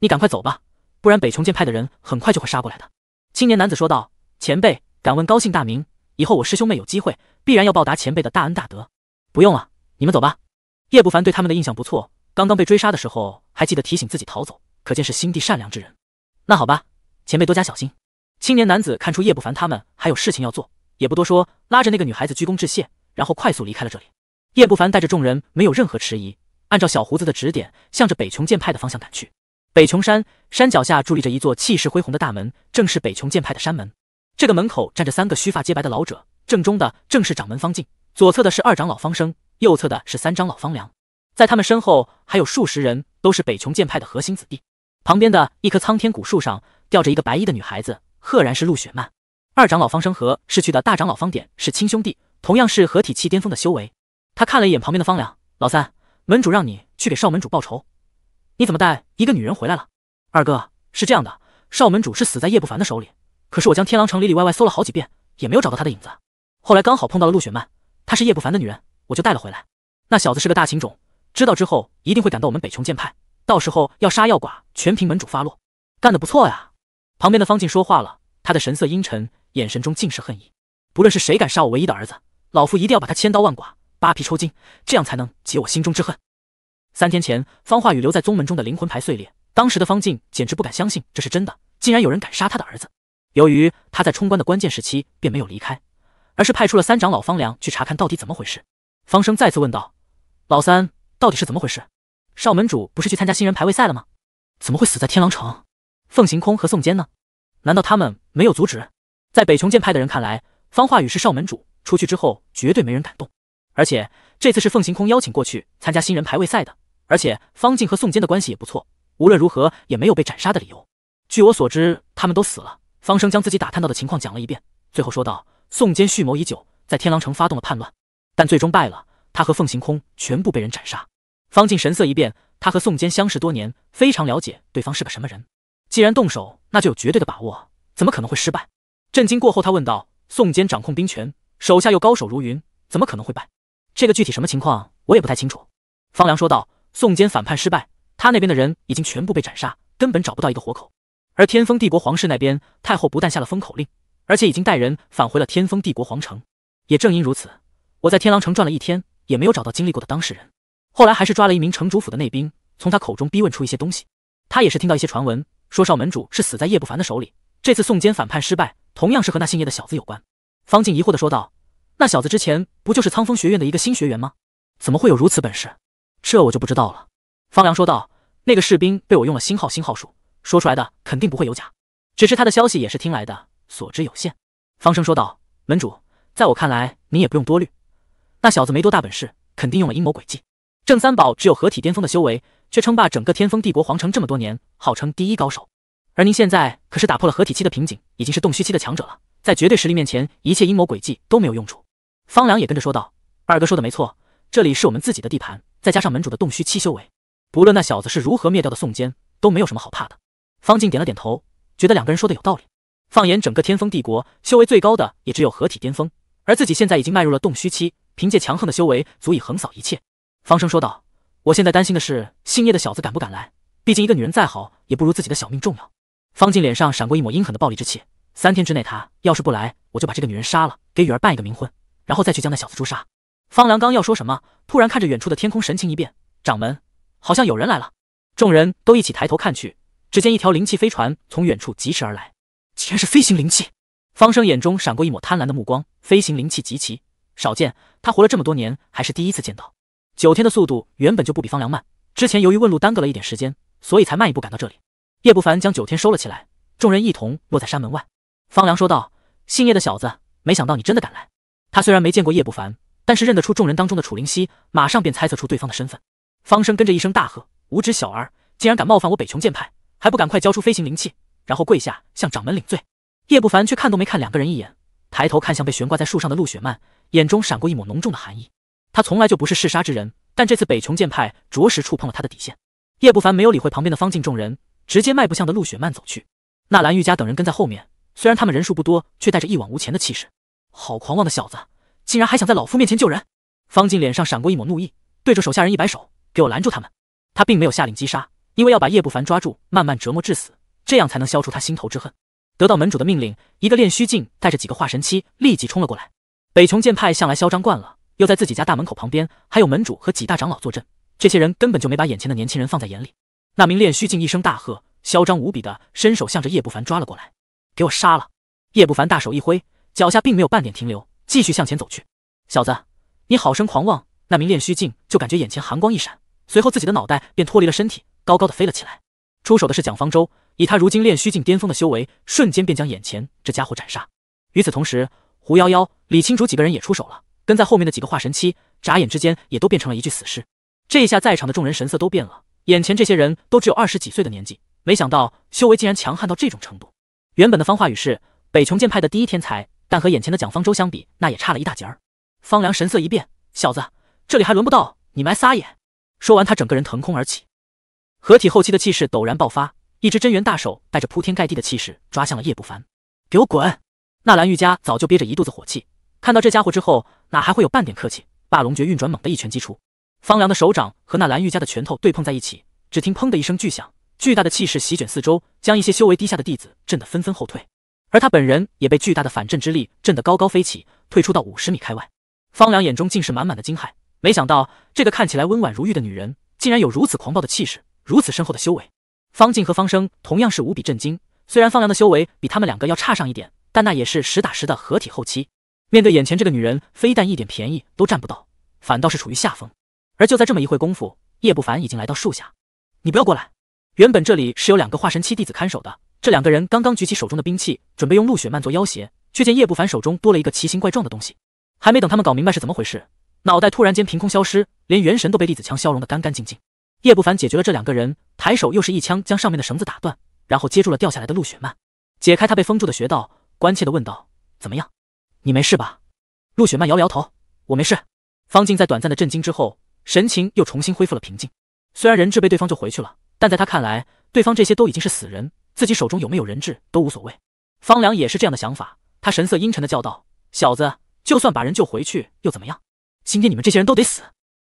你赶快走吧，不然北琼剑派的人很快就会杀过来的。”青年男子说道：“前辈，敢问高姓大名？以后我师兄妹有机会，必然要报答前辈的大恩大德。”“不用了，你们走吧。”叶不凡对他们的印象不错，刚刚被追杀的时候。还记得提醒自己逃走，可见是心地善良之人。那好吧，前辈多加小心。青年男子看出叶不凡他们还有事情要做，也不多说，拉着那个女孩子鞠躬致谢，然后快速离开了这里。叶不凡带着众人没有任何迟疑，按照小胡子的指点，向着北穹剑派的方向赶去。北穹山山脚下伫立着一座气势恢宏的大门，正是北穹剑派的山门。这个门口站着三个须发皆白的老者，正中的正是掌门方静，左侧的是二长老方生，右侧的是三长老方良。在他们身后还有数十人。都是北穹剑派的核心子弟。旁边的一棵苍天古树上吊着一个白衣的女孩子，赫然是陆雪漫。二长老方生和逝去的大长老方典是亲兄弟，同样是合体期巅峰的修为。他看了一眼旁边的方良，老三，门主让你去给少门主报仇，你怎么带一个女人回来了？二哥是这样的，少门主是死在叶不凡的手里，可是我将天狼城里里外外搜了好几遍，也没有找到他的影子。后来刚好碰到了陆雪漫，她是叶不凡的女人，我就带了回来。那小子是个大情种。知道之后一定会赶到我们北穹剑派，到时候要杀要剐，全凭门主发落。干得不错呀！旁边的方静说话了，他的神色阴沉，眼神中尽是恨意。不论是谁敢杀我唯一的儿子，老夫一定要把他千刀万剐、扒皮抽筋，这样才能解我心中之恨。三天前，方化羽留在宗门中的灵魂牌碎裂，当时的方静简直不敢相信这是真的，竟然有人敢杀他的儿子。由于他在冲关的关键时期便没有离开，而是派出了三长老方良去查看到底怎么回事。方生再次问道：“老三。”到底是怎么回事？少门主不是去参加新人排位赛了吗？怎么会死在天狼城？凤行空和宋坚呢？难道他们没有阻止？在北琼剑派的人看来，方化宇是少门主，出去之后绝对没人敢动。而且这次是凤行空邀请过去参加新人排位赛的，而且方静和宋坚的关系也不错，无论如何也没有被斩杀的理由。据我所知，他们都死了。方生将自己打探到的情况讲了一遍，最后说道：“宋坚蓄谋已久，在天狼城发动了叛乱，但最终败了。他和凤行空全部被人斩杀。”方静神色一变，他和宋坚相识多年，非常了解对方是个什么人。既然动手，那就有绝对的把握，怎么可能会失败？震惊过后，他问道：“宋坚掌控兵权，手下又高手如云，怎么可能会败？这个具体什么情况，我也不太清楚。”方良说道：“宋坚反叛失败，他那边的人已经全部被斩杀，根本找不到一个活口。而天封帝国皇室那边，太后不但下了封口令，而且已经带人返回了天封帝国皇城。也正因如此，我在天狼城转了一天，也没有找到经历过的当事人。”后来还是抓了一名城主府的内兵，从他口中逼问出一些东西。他也是听到一些传闻，说少门主是死在叶不凡的手里。这次宋坚反叛失败，同样是和那姓叶的小子有关。方静疑惑的说道：“那小子之前不就是苍风学院的一个新学员吗？怎么会有如此本事？这我就不知道了。”方良说道：“那个士兵被我用了星号星号术，说出来的肯定不会有假。只是他的消息也是听来的，所知有限。”方生说道：“门主，在我看来，您也不用多虑。那小子没多大本事，肯定用了阴谋诡计。”郑三宝只有合体巅峰的修为，却称霸整个天封帝国皇城这么多年，号称第一高手。而您现在可是打破了合体期的瓶颈，已经是洞虚期的强者了。在绝对实力面前，一切阴谋诡计都没有用处。方良也跟着说道：“二哥说的没错，这里是我们自己的地盘，再加上门主的洞虚期修为，不论那小子是如何灭掉的宋坚，都没有什么好怕的。”方静点了点头，觉得两个人说的有道理。放眼整个天封帝国，修为最高的也只有合体巅峰，而自己现在已经迈入了洞虚期，凭借强横的修为，足以横扫一切。方生说道：“我现在担心的是，姓叶的小子敢不敢来？毕竟一个女人再好，也不如自己的小命重要。”方静脸上闪过一抹阴狠的暴戾之气：“三天之内，他要是不来，我就把这个女人杀了，给雨儿办一个冥婚，然后再去将那小子诛杀。”方良刚要说什么，突然看着远处的天空，神情一变：“掌门，好像有人来了！”众人都一起抬头看去，只见一条灵气飞船从远处疾驰而来，竟然是飞行灵气。方生眼中闪过一抹贪婪的目光：“飞行灵气极其少见，他活了这么多年，还是第一次见到。”九天的速度原本就不比方良慢，之前由于问路耽搁了一点时间，所以才慢一步赶到这里。叶不凡将九天收了起来，众人一同落在山门外。方良说道：“姓叶的小子，没想到你真的敢来。”他虽然没见过叶不凡，但是认得出众人当中的楚灵溪，马上便猜测出对方的身份。方生跟着一声大喝：“无知小儿，竟然敢冒犯我北穹剑派，还不赶快交出飞行灵器，然后跪下向掌门领罪！”叶不凡却看都没看两个人一眼，抬头看向被悬挂在树上的陆雪漫，眼中闪过一抹浓重的寒意。他从来就不是嗜杀之人，但这次北琼剑派着实触碰了他的底线。叶不凡没有理会旁边的方静众人，直接迈步向的陆雪漫走去。纳兰玉家等人跟在后面，虽然他们人数不多，却带着一往无前的气势。好狂妄的小子，竟然还想在老夫面前救人！方静脸上闪过一抹怒意，对着手下人一摆手：“给我拦住他们！”他并没有下令击杀，因为要把叶不凡抓住，慢慢折磨致死，这样才能消除他心头之恨。得到门主的命令，一个炼虚境带着几个化神期立即冲了过来。北琼剑派向来嚣张惯了。又在自己家大门口旁边，还有门主和几大长老坐镇，这些人根本就没把眼前的年轻人放在眼里。那名炼虚境一声大喝，嚣张无比的伸手向着叶不凡抓了过来，给我杀了！叶不凡大手一挥，脚下并没有半点停留，继续向前走去。小子，你好生狂妄！那名炼虚境就感觉眼前寒光一闪，随后自己的脑袋便脱离了身体，高高的飞了起来。出手的是蒋方舟，以他如今炼虚境巅峰的修为，瞬间便将眼前这家伙斩杀。与此同时，胡幺幺、李青竹几个人也出手了。跟在后面的几个化神期，眨眼之间也都变成了一具死尸。这一下，在场的众人神色都变了。眼前这些人都只有二十几岁的年纪，没想到修为竟然强悍到这种程度。原本的方化宇是北穹剑派的第一天才，但和眼前的蒋方舟相比，那也差了一大截儿。方良神色一变，小子，这里还轮不到你们来撒野！说完，他整个人腾空而起，合体后期的气势陡然爆发，一只真元大手带着铺天盖地的气势抓向了叶不凡。给我滚！纳兰玉家早就憋着一肚子火气。看到这家伙之后，哪还会有半点客气？霸龙诀运转，猛的一拳击出。方良的手掌和那蓝玉家的拳头对碰在一起，只听砰的一声巨响，巨大的气势席卷四周，将一些修为低下的弟子震得纷纷后退。而他本人也被巨大的反震之力震得高高飞起，退出到五十米开外。方良眼中尽是满满的惊骇，没想到这个看起来温婉如玉的女人，竟然有如此狂暴的气势，如此深厚的修为。方静和方生同样是无比震惊，虽然方良的修为比他们两个要差上一点，但那也是实打实的合体后期。面对眼前这个女人，非但一点便宜都占不到，反倒是处于下风。而就在这么一会功夫，叶不凡已经来到树下。你不要过来！原本这里是有两个化神期弟子看守的，这两个人刚刚举起手中的兵器，准备用陆雪曼做要挟，却见叶不凡手中多了一个奇形怪状的东西。还没等他们搞明白是怎么回事，脑袋突然间凭空消失，连元神都被粒子枪消融的干干净净。叶不凡解决了这两个人，抬手又是一枪将上面的绳子打断，然后接住了掉下来的陆雪曼，解开他被封住的穴道，关切的问道：“怎么样？”你没事吧？陆雪曼摇摇头，我没事。方静在短暂的震惊之后，神情又重新恢复了平静。虽然人质被对方救回去了，但在他看来，对方这些都已经是死人，自己手中有没有人质都无所谓。方良也是这样的想法，他神色阴沉的叫道：“小子，就算把人救回去又怎么样？今天你们这些人都得死。”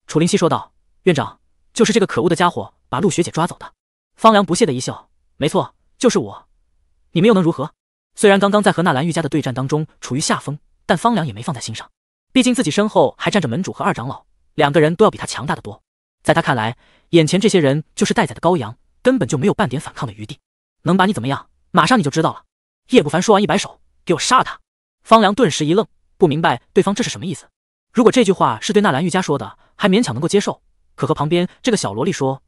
楚灵溪说道：“院长，就是这个可恶的家伙把陆雪姐抓走的。”方良不屑的一笑：“没错，就是我，你们又能如何？”虽然刚刚在和纳兰玉家的对战当中处于下风，但方良也没放在心上。毕竟自己身后还站着门主和二长老，两个人都要比他强大的多。在他看来，眼前这些人就是待宰的羔羊，根本就没有半点反抗的余地。能把你怎么样？马上你就知道了。叶不凡说完一摆手，给我杀了他。方良顿时一愣，不明白对方这是什么意思。如果这句话是对纳兰玉家说的，还勉强能够接受，可和旁边这个小萝莉说，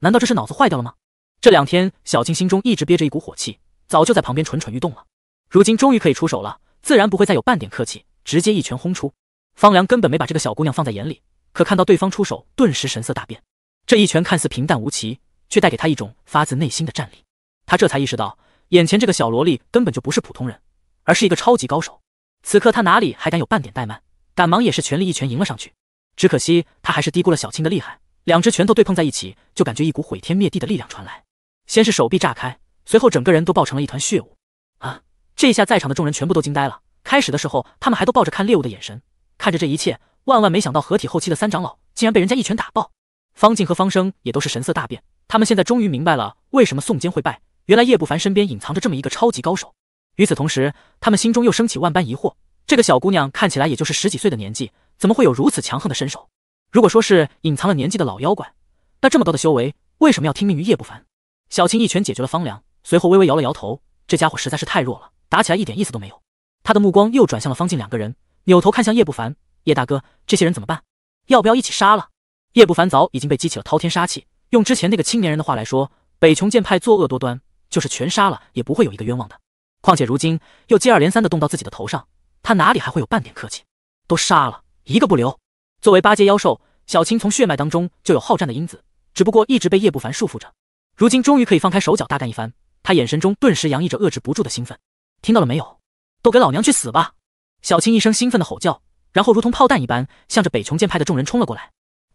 难道这是脑子坏掉了吗？这两天，小青心中一直憋着一股火气。早就在旁边蠢蠢欲动了，如今终于可以出手了，自然不会再有半点客气，直接一拳轰出。方良根本没把这个小姑娘放在眼里，可看到对方出手，顿时神色大变。这一拳看似平淡无奇，却带给他一种发自内心的战栗。他这才意识到，眼前这个小萝莉根本就不是普通人，而是一个超级高手。此刻他哪里还敢有半点怠慢，赶忙也是全力一拳迎了上去。只可惜他还是低估了小青的厉害，两只拳头对碰在一起，就感觉一股毁天灭地的力量传来，先是手臂炸开。随后整个人都爆成了一团血雾，啊！这一下在场的众人全部都惊呆了。开始的时候他们还都抱着看猎物的眼神看着这一切，万万没想到合体后期的三长老竟然被人家一拳打爆。方静和方生也都是神色大变，他们现在终于明白了为什么宋坚会败，原来叶不凡身边隐藏着这么一个超级高手。与此同时，他们心中又升起万般疑惑：这个小姑娘看起来也就是十几岁的年纪，怎么会有如此强横的身手？如果说是隐藏了年纪的老妖怪，那这么高的修为为什么要听命于叶不凡？小青一拳解决了方良。随后微微摇了摇头，这家伙实在是太弱了，打起来一点意思都没有。他的目光又转向了方静两个人，扭头看向叶不凡：“叶大哥，这些人怎么办？要不要一起杀了？”叶不凡早已经被激起了滔天杀气，用之前那个青年人的话来说：“北穹剑派作恶多端，就是全杀了也不会有一个冤枉的。况且如今又接二连三的动到自己的头上，他哪里还会有半点客气？都杀了，一个不留。”作为八阶妖兽，小青从血脉当中就有好战的因子，只不过一直被叶不凡束缚着，如今终于可以放开手脚大干一番。他眼神中顿时洋溢着遏制不住的兴奋，听到了没有？都给老娘去死吧！小青一声兴奋的吼叫，然后如同炮弹一般，向着北穹剑派的众人冲了过来。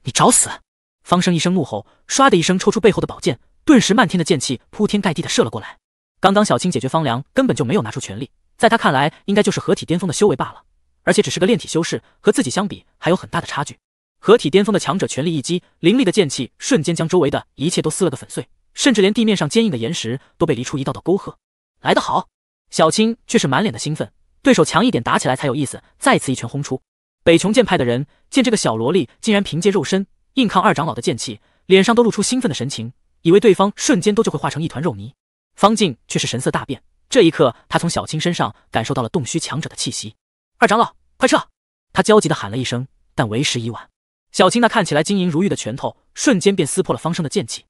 你找死！方生一声怒吼，唰的一声抽出背后的宝剑，顿时漫天的剑气铺天盖地的射了过来。刚刚小青解决方良，根本就没有拿出全力，在他看来，应该就是合体巅峰的修为罢了，而且只是个炼体修士，和自己相比还有很大的差距。合体巅峰的强者全力一击，凌厉的剑气瞬间将周围的一切都撕了个粉碎。甚至连地面上坚硬的岩石都被犁出一道道沟壑。来得好，小青却是满脸的兴奋。对手强一点，打起来才有意思。再次一拳轰出。北穹剑派的人见这个小萝莉竟然凭借肉身硬抗二长老的剑气，脸上都露出兴奋的神情，以为对方瞬间都就会化成一团肉泥。方静却是神色大变，这一刻，她从小青身上感受到了洞虚强者的气息。二长老，快撤！她焦急地喊了一声，但为时已晚。小青那看起来晶莹如玉的拳头，瞬间便撕破了方生的剑气。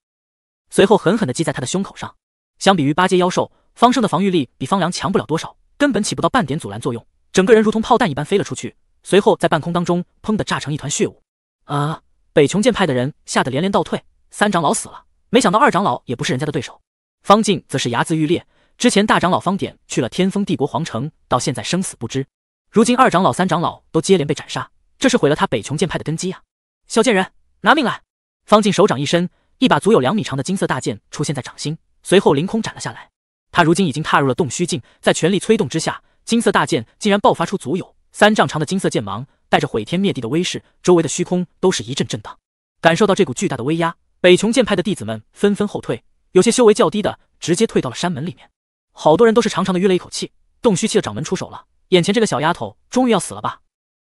随后狠狠地击在他的胸口上。相比于八阶妖兽，方生的防御力比方良强不了多少，根本起不到半点阻拦作用，整个人如同炮弹一般飞了出去，随后在半空当中砰的炸成一团血雾。啊！北穹剑派的人吓得连连倒退。三长老死了，没想到二长老也不是人家的对手。方静则是睚眦欲裂。之前大长老方典去了天风帝国皇城，到现在生死不知。如今二长老、三长老都接连被斩杀，这是毁了他北穹剑派的根基啊！小贱人，拿命来！方静手掌一伸。一把足有两米长的金色大剑出现在掌心，随后凌空斩了下来。他如今已经踏入了洞虚境，在全力催动之下，金色大剑竟然爆发出足有三丈长的金色剑芒，带着毁天灭地的威势，周围的虚空都是一阵震荡。感受到这股巨大的威压，北穹剑派的弟子们纷纷后退，有些修为较低的直接退到了山门里面。好多人都是长长的吁了一口气，洞虚期的掌门出手了，眼前这个小丫头终于要死了吧？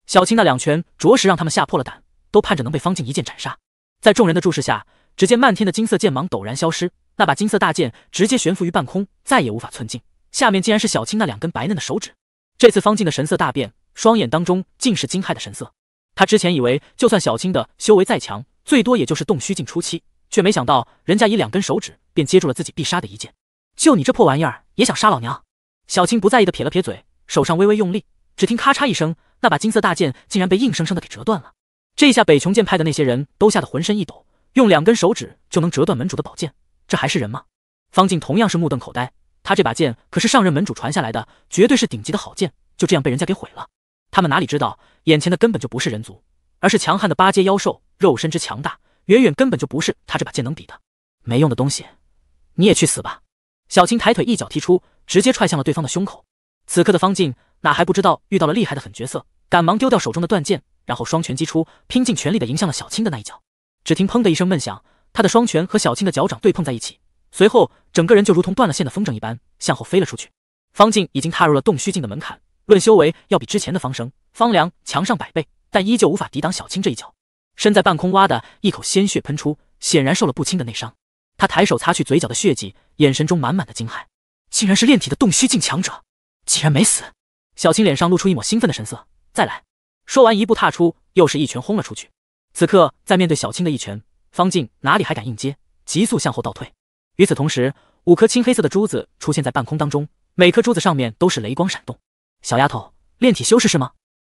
小青那两拳着实让他们吓破了胆，都盼着能被方静一剑斩杀。在众人的注视下。只见漫天的金色剑芒陡然消失，那把金色大剑直接悬浮于半空，再也无法寸进。下面竟然是小青那两根白嫩的手指。这次方静的神色大变，双眼当中尽是惊骇的神色。他之前以为就算小青的修为再强，最多也就是洞虚境初期，却没想到人家以两根手指便接住了自己必杀的一剑。就你这破玩意儿也想杀老娘？小青不在意的撇了撇嘴，手上微微用力，只听咔嚓一声，那把金色大剑竟然被硬生生的给折断了。这一下北琼剑派的那些人都吓得浑身一抖。用两根手指就能折断门主的宝剑，这还是人吗？方静同样是目瞪口呆，他这把剑可是上任门主传下来的，绝对是顶级的好剑，就这样被人家给毁了。他们哪里知道，眼前的根本就不是人族，而是强悍的八阶妖兽，肉身之强大，远远根本就不是他这把剑能比的。没用的东西，你也去死吧！小青抬腿一脚踢出，直接踹向了对方的胸口。此刻的方静哪还不知道遇到了厉害的狠角色，赶忙丢掉手中的断剑，然后双拳击出，拼尽全力的迎向了小青的那一脚。只听砰的一声闷响，他的双拳和小青的脚掌对碰在一起，随后整个人就如同断了线的风筝一般向后飞了出去。方静已经踏入了洞虚境的门槛，论修为要比之前的方生、方良强上百倍，但依旧无法抵挡小青这一脚。身在半空，挖的一口鲜血喷出，显然受了不轻的内伤。他抬手擦去嘴角的血迹，眼神中满满的惊骇，竟然是炼体的洞虚境强者，竟然没死！小青脸上露出一抹兴奋的神色，再来！说完，一步踏出，又是一拳轰了出去。此刻在面对小青的一拳，方静哪里还敢硬接，急速向后倒退。与此同时，五颗青黑色的珠子出现在半空当中，每颗珠子上面都是雷光闪动。小丫头，炼体修士是吗？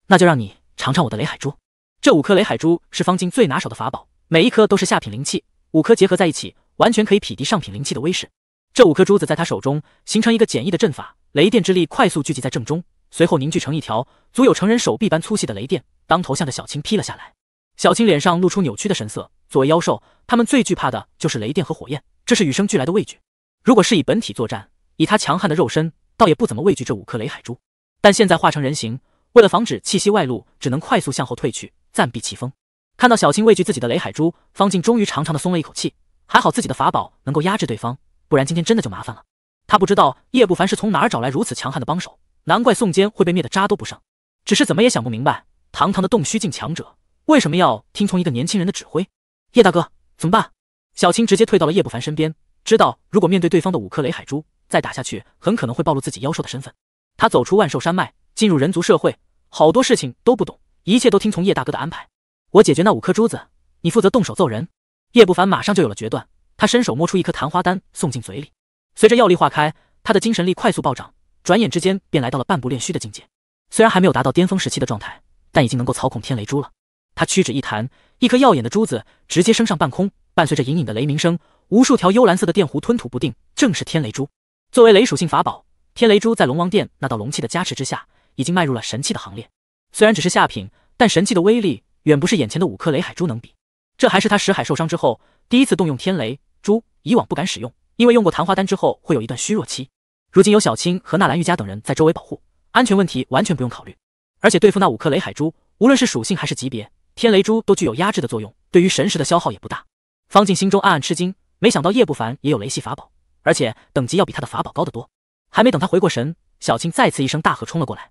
那就让你尝尝我的雷海珠。这五颗雷海珠是方静最拿手的法宝，每一颗都是下品灵气，五颗结合在一起，完全可以匹敌上品灵气的威势。这五颗珠子在他手中形成一个简易的阵法，雷电之力快速聚集在正中，随后凝聚成一条足有成人手臂般粗细的雷电，当头向着小青劈了下来。小青脸上露出扭曲的神色。作为妖兽，他们最惧怕的就是雷电和火焰，这是与生俱来的畏惧。如果是以本体作战，以他强悍的肉身，倒也不怎么畏惧这五颗雷海珠。但现在化成人形，为了防止气息外露，只能快速向后退去，暂避其锋。看到小青畏惧自己的雷海珠，方静终于长长的松了一口气。还好自己的法宝能够压制对方，不然今天真的就麻烦了。他不知道叶不凡是从哪儿找来如此强悍的帮手，难怪宋坚会被灭得渣都不剩。只是怎么也想不明白，堂堂的洞虚境强者。为什么要听从一个年轻人的指挥？叶大哥怎么办？小青直接退到了叶不凡身边，知道如果面对对方的五颗雷海珠，再打下去很可能会暴露自己妖兽的身份。他走出万兽山脉，进入人族社会，好多事情都不懂，一切都听从叶大哥的安排。我解决那五颗珠子，你负责动手揍人。叶不凡马上就有了决断，他伸手摸出一颗昙花丹，送进嘴里。随着药力化开，他的精神力快速暴涨，转眼之间便来到了半步炼虚的境界。虽然还没有达到巅峰时期的状态，但已经能够操控天雷珠了。他屈指一弹，一颗耀眼的珠子直接升上半空，伴随着隐隐的雷鸣声，无数条幽蓝色的电弧吞吐不定，正是天雷珠。作为雷属性法宝，天雷珠在龙王殿那道龙气的加持之下，已经迈入了神器的行列。虽然只是下品，但神器的威力远不是眼前的五颗雷海珠能比。这还是他识海受伤之后第一次动用天雷珠，以往不敢使用，因为用过昙花丹之后会有一段虚弱期。如今有小青和纳兰玉佳等人在周围保护，安全问题完全不用考虑。而且对付那五颗雷海珠，无论是属性还是级别。天雷珠都具有压制的作用，对于神识的消耗也不大。方静心中暗暗吃惊，没想到叶不凡也有雷系法宝，而且等级要比他的法宝高得多。还没等他回过神，小青再次一声大喝冲了过来。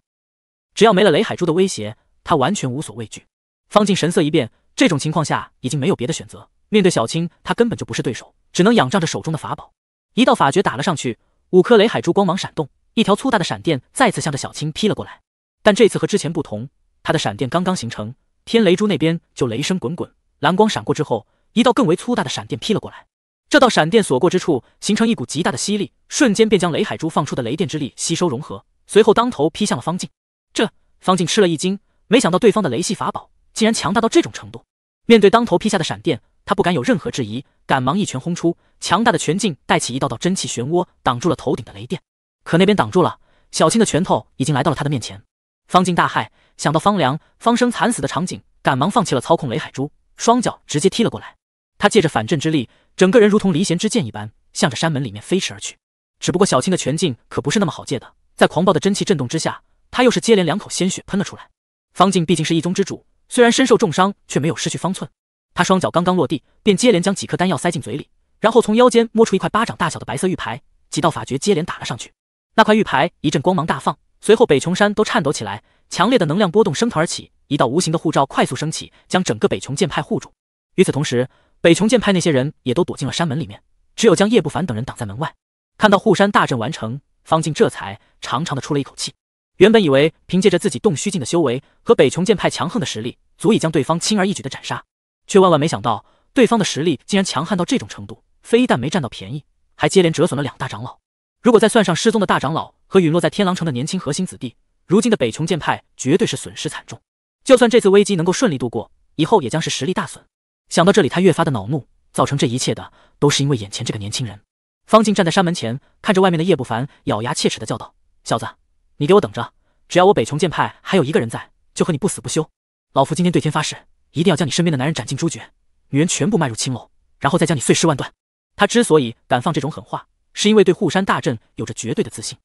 只要没了雷海珠的威胁，他完全无所畏惧。方静神色一变，这种情况下已经没有别的选择。面对小青，他根本就不是对手，只能仰仗着手中的法宝。一道法诀打了上去，五颗雷海珠光芒闪动，一条粗大的闪电再次向着小青劈了过来。但这次和之前不同，他的闪电刚刚形成。天雷珠那边就雷声滚滚，蓝光闪过之后，一道更为粗大的闪电劈了过来。这道闪电所过之处，形成一股极大的吸力，瞬间便将雷海珠放出的雷电之力吸收融合，随后当头劈向了方静。这方静吃了一惊，没想到对方的雷系法宝竟然强大到这种程度。面对当头劈下的闪电，他不敢有任何质疑，赶忙一拳轰出，强大的拳劲带起一道道真气漩涡，挡住了头顶的雷电。可那边挡住了，小青的拳头已经来到了他的面前。方静大骇。想到方良、方生惨死的场景，赶忙放弃了操控雷海珠，双脚直接踢了过来。他借着反震之力，整个人如同离弦之箭一般，向着山门里面飞驰而去。只不过小青的拳劲可不是那么好借的，在狂暴的真气震动之下，他又是接连两口鲜血喷了出来。方静毕竟是一宗之主，虽然身受重伤，却没有失去方寸。他双脚刚刚落地，便接连将几颗丹药塞进嘴里，然后从腰间摸出一块巴掌大小的白色玉牌，几道法诀接连打了上去。那块玉牌一阵光芒大放，随后北琼山都颤抖起来。强烈的能量波动升腾而起，一道无形的护罩快速升起，将整个北穹剑派护住。与此同时，北穹剑派那些人也都躲进了山门里面，只有将叶不凡等人挡在门外。看到护山大阵完成，方静这才长长的出了一口气。原本以为凭借着自己洞虚境的修为和北穹剑派强横的实力，足以将对方轻而易举的斩杀，却万万没想到对方的实力竟然强悍到这种程度，非但没占到便宜，还接连折损了两大长老。如果再算上失踪的大长老和陨落在天狼城的年轻核心子弟。如今的北穹剑派绝对是损失惨重，就算这次危机能够顺利度过，以后也将是实力大损。想到这里，他越发的恼怒。造成这一切的，都是因为眼前这个年轻人。方静站在山门前，看着外面的叶不凡，咬牙切齿的叫道：“小子，你给我等着！只要我北穹剑派还有一个人在，就和你不死不休。老夫今天对天发誓，一定要将你身边的男人斩尽诛绝，女人全部卖入青楼，然后再将你碎尸万段。”他之所以敢放这种狠话，是因为对护山大阵有着绝对的自信。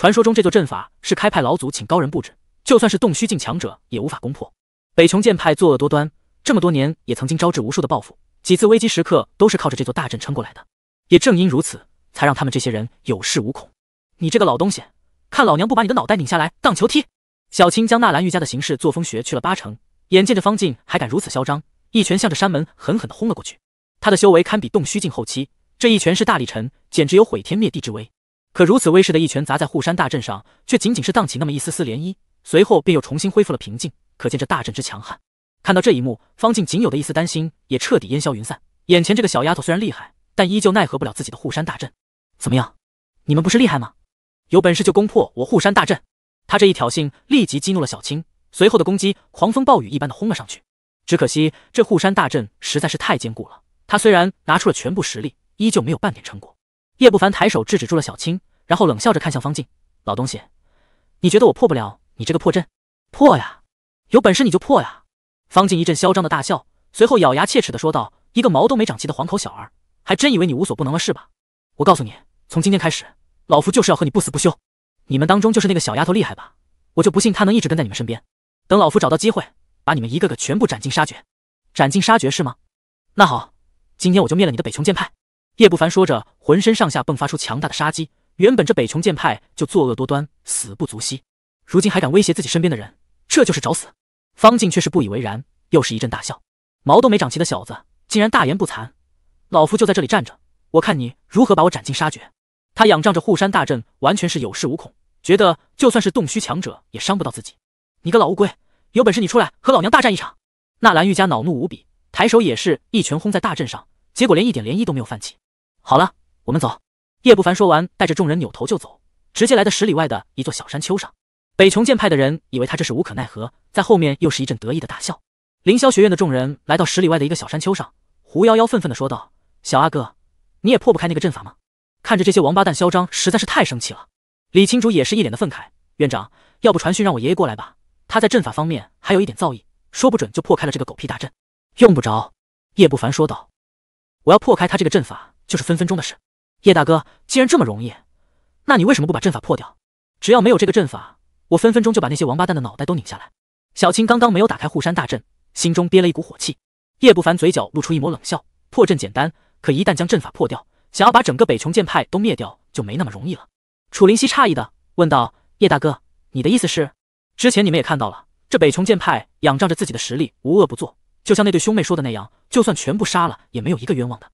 传说中，这座阵法是开派老祖请高人布置，就算是洞虚境强者也无法攻破。北穹剑派作恶多端，这么多年也曾经招致无数的报复，几次危机时刻都是靠着这座大阵撑过来的。也正因如此，才让他们这些人有恃无恐。你这个老东西，看老娘不把你的脑袋拧下来当球踢！小青将纳兰玉家的行事作风学去了八成，眼见着方静还敢如此嚣张，一拳向着山门狠狠地轰了过去。他的修为堪比洞虚境后期，这一拳是大力沉，简直有毁天灭地之威。可如此威势的一拳砸在护山大阵上，却仅仅是荡起那么一丝丝涟漪，随后便又重新恢复了平静。可见这大阵之强悍。看到这一幕，方静仅有的一丝担心也彻底烟消云散。眼前这个小丫头虽然厉害，但依旧奈何不了自己的护山大阵。怎么样？你们不是厉害吗？有本事就攻破我护山大阵！他这一挑衅，立即激怒了小青，随后的攻击狂风暴雨一般的轰了上去。只可惜这护山大阵实在是太坚固了，他虽然拿出了全部实力，依旧没有半点成果。叶不凡抬手制止住了小青。然后冷笑着看向方静，老东西，你觉得我破不了你这个破阵？破呀，有本事你就破呀！方静一阵嚣张的大笑，随后咬牙切齿的说道：“一个毛都没长齐的黄口小儿，还真以为你无所不能了是吧？我告诉你，从今天开始，老夫就是要和你不死不休！你们当中就是那个小丫头厉害吧？我就不信她能一直跟在你们身边。等老夫找到机会，把你们一个个全部斩尽杀绝！斩尽杀绝是吗？那好，今天我就灭了你的北琼剑派！”叶不凡说着，浑身上下迸发出强大的杀机。原本这北穹剑派就作恶多端，死不足惜。如今还敢威胁自己身边的人，这就是找死。方静却是不以为然，又是一阵大笑。毛都没长齐的小子，竟然大言不惭！老夫就在这里站着，我看你如何把我斩尽杀绝！他仰仗着护山大阵，完全是有恃无恐，觉得就算是洞虚强者也伤不到自己。你个老乌龟，有本事你出来和老娘大战一场！纳兰玉家恼怒无比，抬手也是一拳轰在大阵上，结果连一点涟漪都没有泛起。好了，我们走。叶不凡说完，带着众人扭头就走，直接来到十里外的一座小山丘上。北穹剑派的人以为他这是无可奈何，在后面又是一阵得意的大笑。凌霄学院的众人来到十里外的一个小山丘上，胡夭夭愤愤地说道：“小阿哥，你也破不开那个阵法吗？”看着这些王八蛋嚣张，实在是太生气了。李青竹也是一脸的愤慨：“院长，要不传讯让我爷爷过来吧，他在阵法方面还有一点造诣，说不准就破开了这个狗屁大阵。”用不着，叶不凡说道：“我要破开他这个阵法，就是分分钟的事。”叶大哥，既然这么容易，那你为什么不把阵法破掉？只要没有这个阵法，我分分钟就把那些王八蛋的脑袋都拧下来。小青刚刚没有打开护山大阵，心中憋了一股火气。叶不凡嘴角露出一抹冷笑，破阵简单，可一旦将阵法破掉，想要把整个北穹剑派都灭掉，就没那么容易了。楚灵溪诧异的问道：“叶大哥，你的意思是？之前你们也看到了，这北穹剑派仰仗着自己的实力，无恶不作。就像那对兄妹说的那样，就算全部杀了，也没有一个冤枉的。”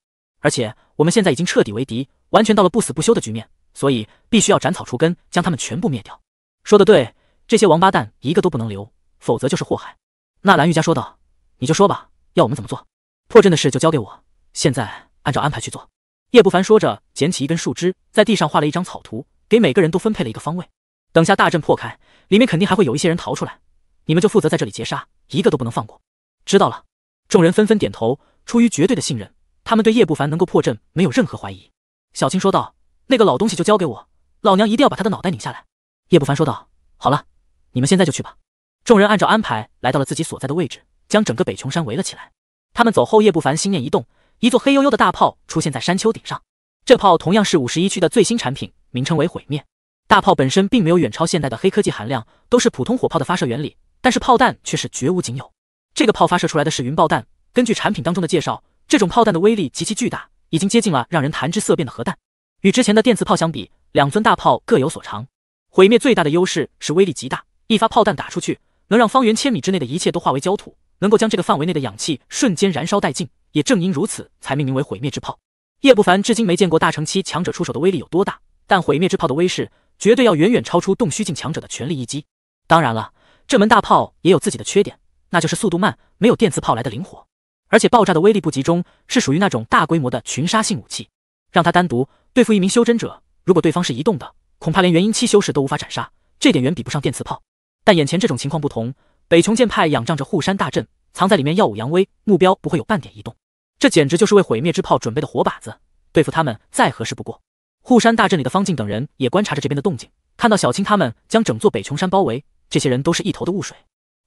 而且我们现在已经彻底为敌，完全到了不死不休的局面，所以必须要斩草除根，将他们全部灭掉。说的对，这些王八蛋一个都不能留，否则就是祸害。纳兰玉家说道：“你就说吧，要我们怎么做？破阵的事就交给我，现在按照安排去做。”叶不凡说着，捡起一根树枝，在地上画了一张草图，给每个人都分配了一个方位。等下大阵破开，里面肯定还会有一些人逃出来，你们就负责在这里截杀，一个都不能放过。知道了。众人纷纷点头，出于绝对的信任。他们对叶不凡能够破阵没有任何怀疑，小青说道：“那个老东西就交给我，老娘一定要把他的脑袋拧下来。”叶不凡说道：“好了，你们现在就去吧。”众人按照安排来到了自己所在的位置，将整个北琼山围了起来。他们走后，叶不凡心念一动，一座黑黝黝的大炮出现在山丘顶上。这炮同样是五十一区的最新产品，名称为“毁灭大炮”。本身并没有远超现代的黑科技含量，都是普通火炮的发射原理，但是炮弹却是绝无仅有。这个炮发射出来的是云爆弹，根据产品当中的介绍。这种炮弹的威力极其巨大，已经接近了让人谈之色变的核弹。与之前的电磁炮相比，两尊大炮各有所长。毁灭最大的优势是威力极大，一发炮弹打出去，能让方圆千米之内的一切都化为焦土，能够将这个范围内的氧气瞬间燃烧殆尽。也正因如此，才命名为毁灭之炮。叶不凡至今没见过大乘期强者出手的威力有多大，但毁灭之炮的威势绝对要远远超出洞虚境强者的全力一击。当然了，这门大炮也有自己的缺点，那就是速度慢，没有电磁炮来的灵活。而且爆炸的威力不集中，是属于那种大规模的群杀性武器。让他单独对付一名修真者，如果对方是移动的，恐怕连元婴期修士都无法斩杀。这点远比不上电磁炮。但眼前这种情况不同，北穹剑派仰仗着护山大阵，藏在里面耀武扬威，目标不会有半点移动。这简直就是为毁灭之炮准备的活靶子，对付他们再合适不过。护山大阵里的方静等人也观察着这边的动静，看到小青他们将整座北穹山包围，这些人都是一头的雾水。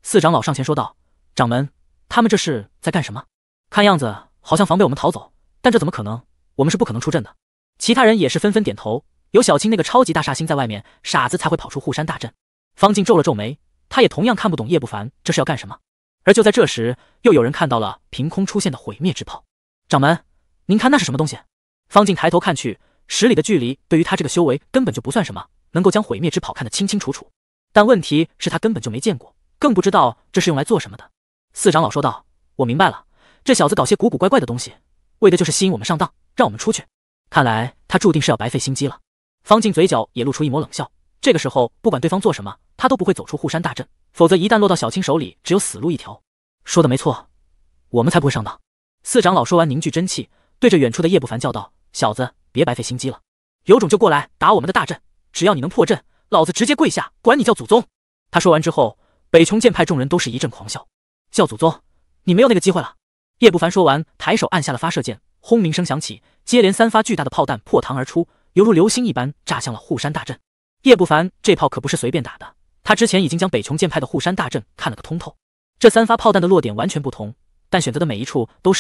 四长老上前说道：“掌门，他们这是在干什么？”看样子好像防备我们逃走，但这怎么可能？我们是不可能出阵的。其他人也是纷纷点头。有小青那个超级大煞星在外面，傻子才会跑出护山大阵。方静皱了皱眉，他也同样看不懂叶不凡这是要干什么。而就在这时，又有人看到了凭空出现的毁灭之炮。掌门，您看那是什么东西？方静抬头看去，十里的距离对于他这个修为根本就不算什么，能够将毁灭之炮看得清清楚楚。但问题是，他根本就没见过，更不知道这是用来做什么的。四长老说道：“我明白了。”这小子搞些古古怪怪的东西，为的就是吸引我们上当，让我们出去。看来他注定是要白费心机了。方静嘴角也露出一抹冷笑。这个时候，不管对方做什么，他都不会走出护山大阵，否则一旦落到小青手里，只有死路一条。说的没错，我们才不会上当。四长老说完，凝聚真气，对着远处的叶不凡叫道：“小子，别白费心机了，有种就过来打我们的大阵。只要你能破阵，老子直接跪下，管你叫祖宗。”他说完之后，北穹剑派众人都是一阵狂笑：“叫祖宗，你没有那个机会了。”叶不凡说完，抬手按下了发射键，轰鸣声响起，接连三发巨大的炮弹破膛而出，犹如流星一般炸向了护山大阵。叶不凡这炮可不是随便打的，他之前已经将北穹剑派的护山大阵看了个通透，这三发炮弹的落点完全不同，但选择的每一处都是。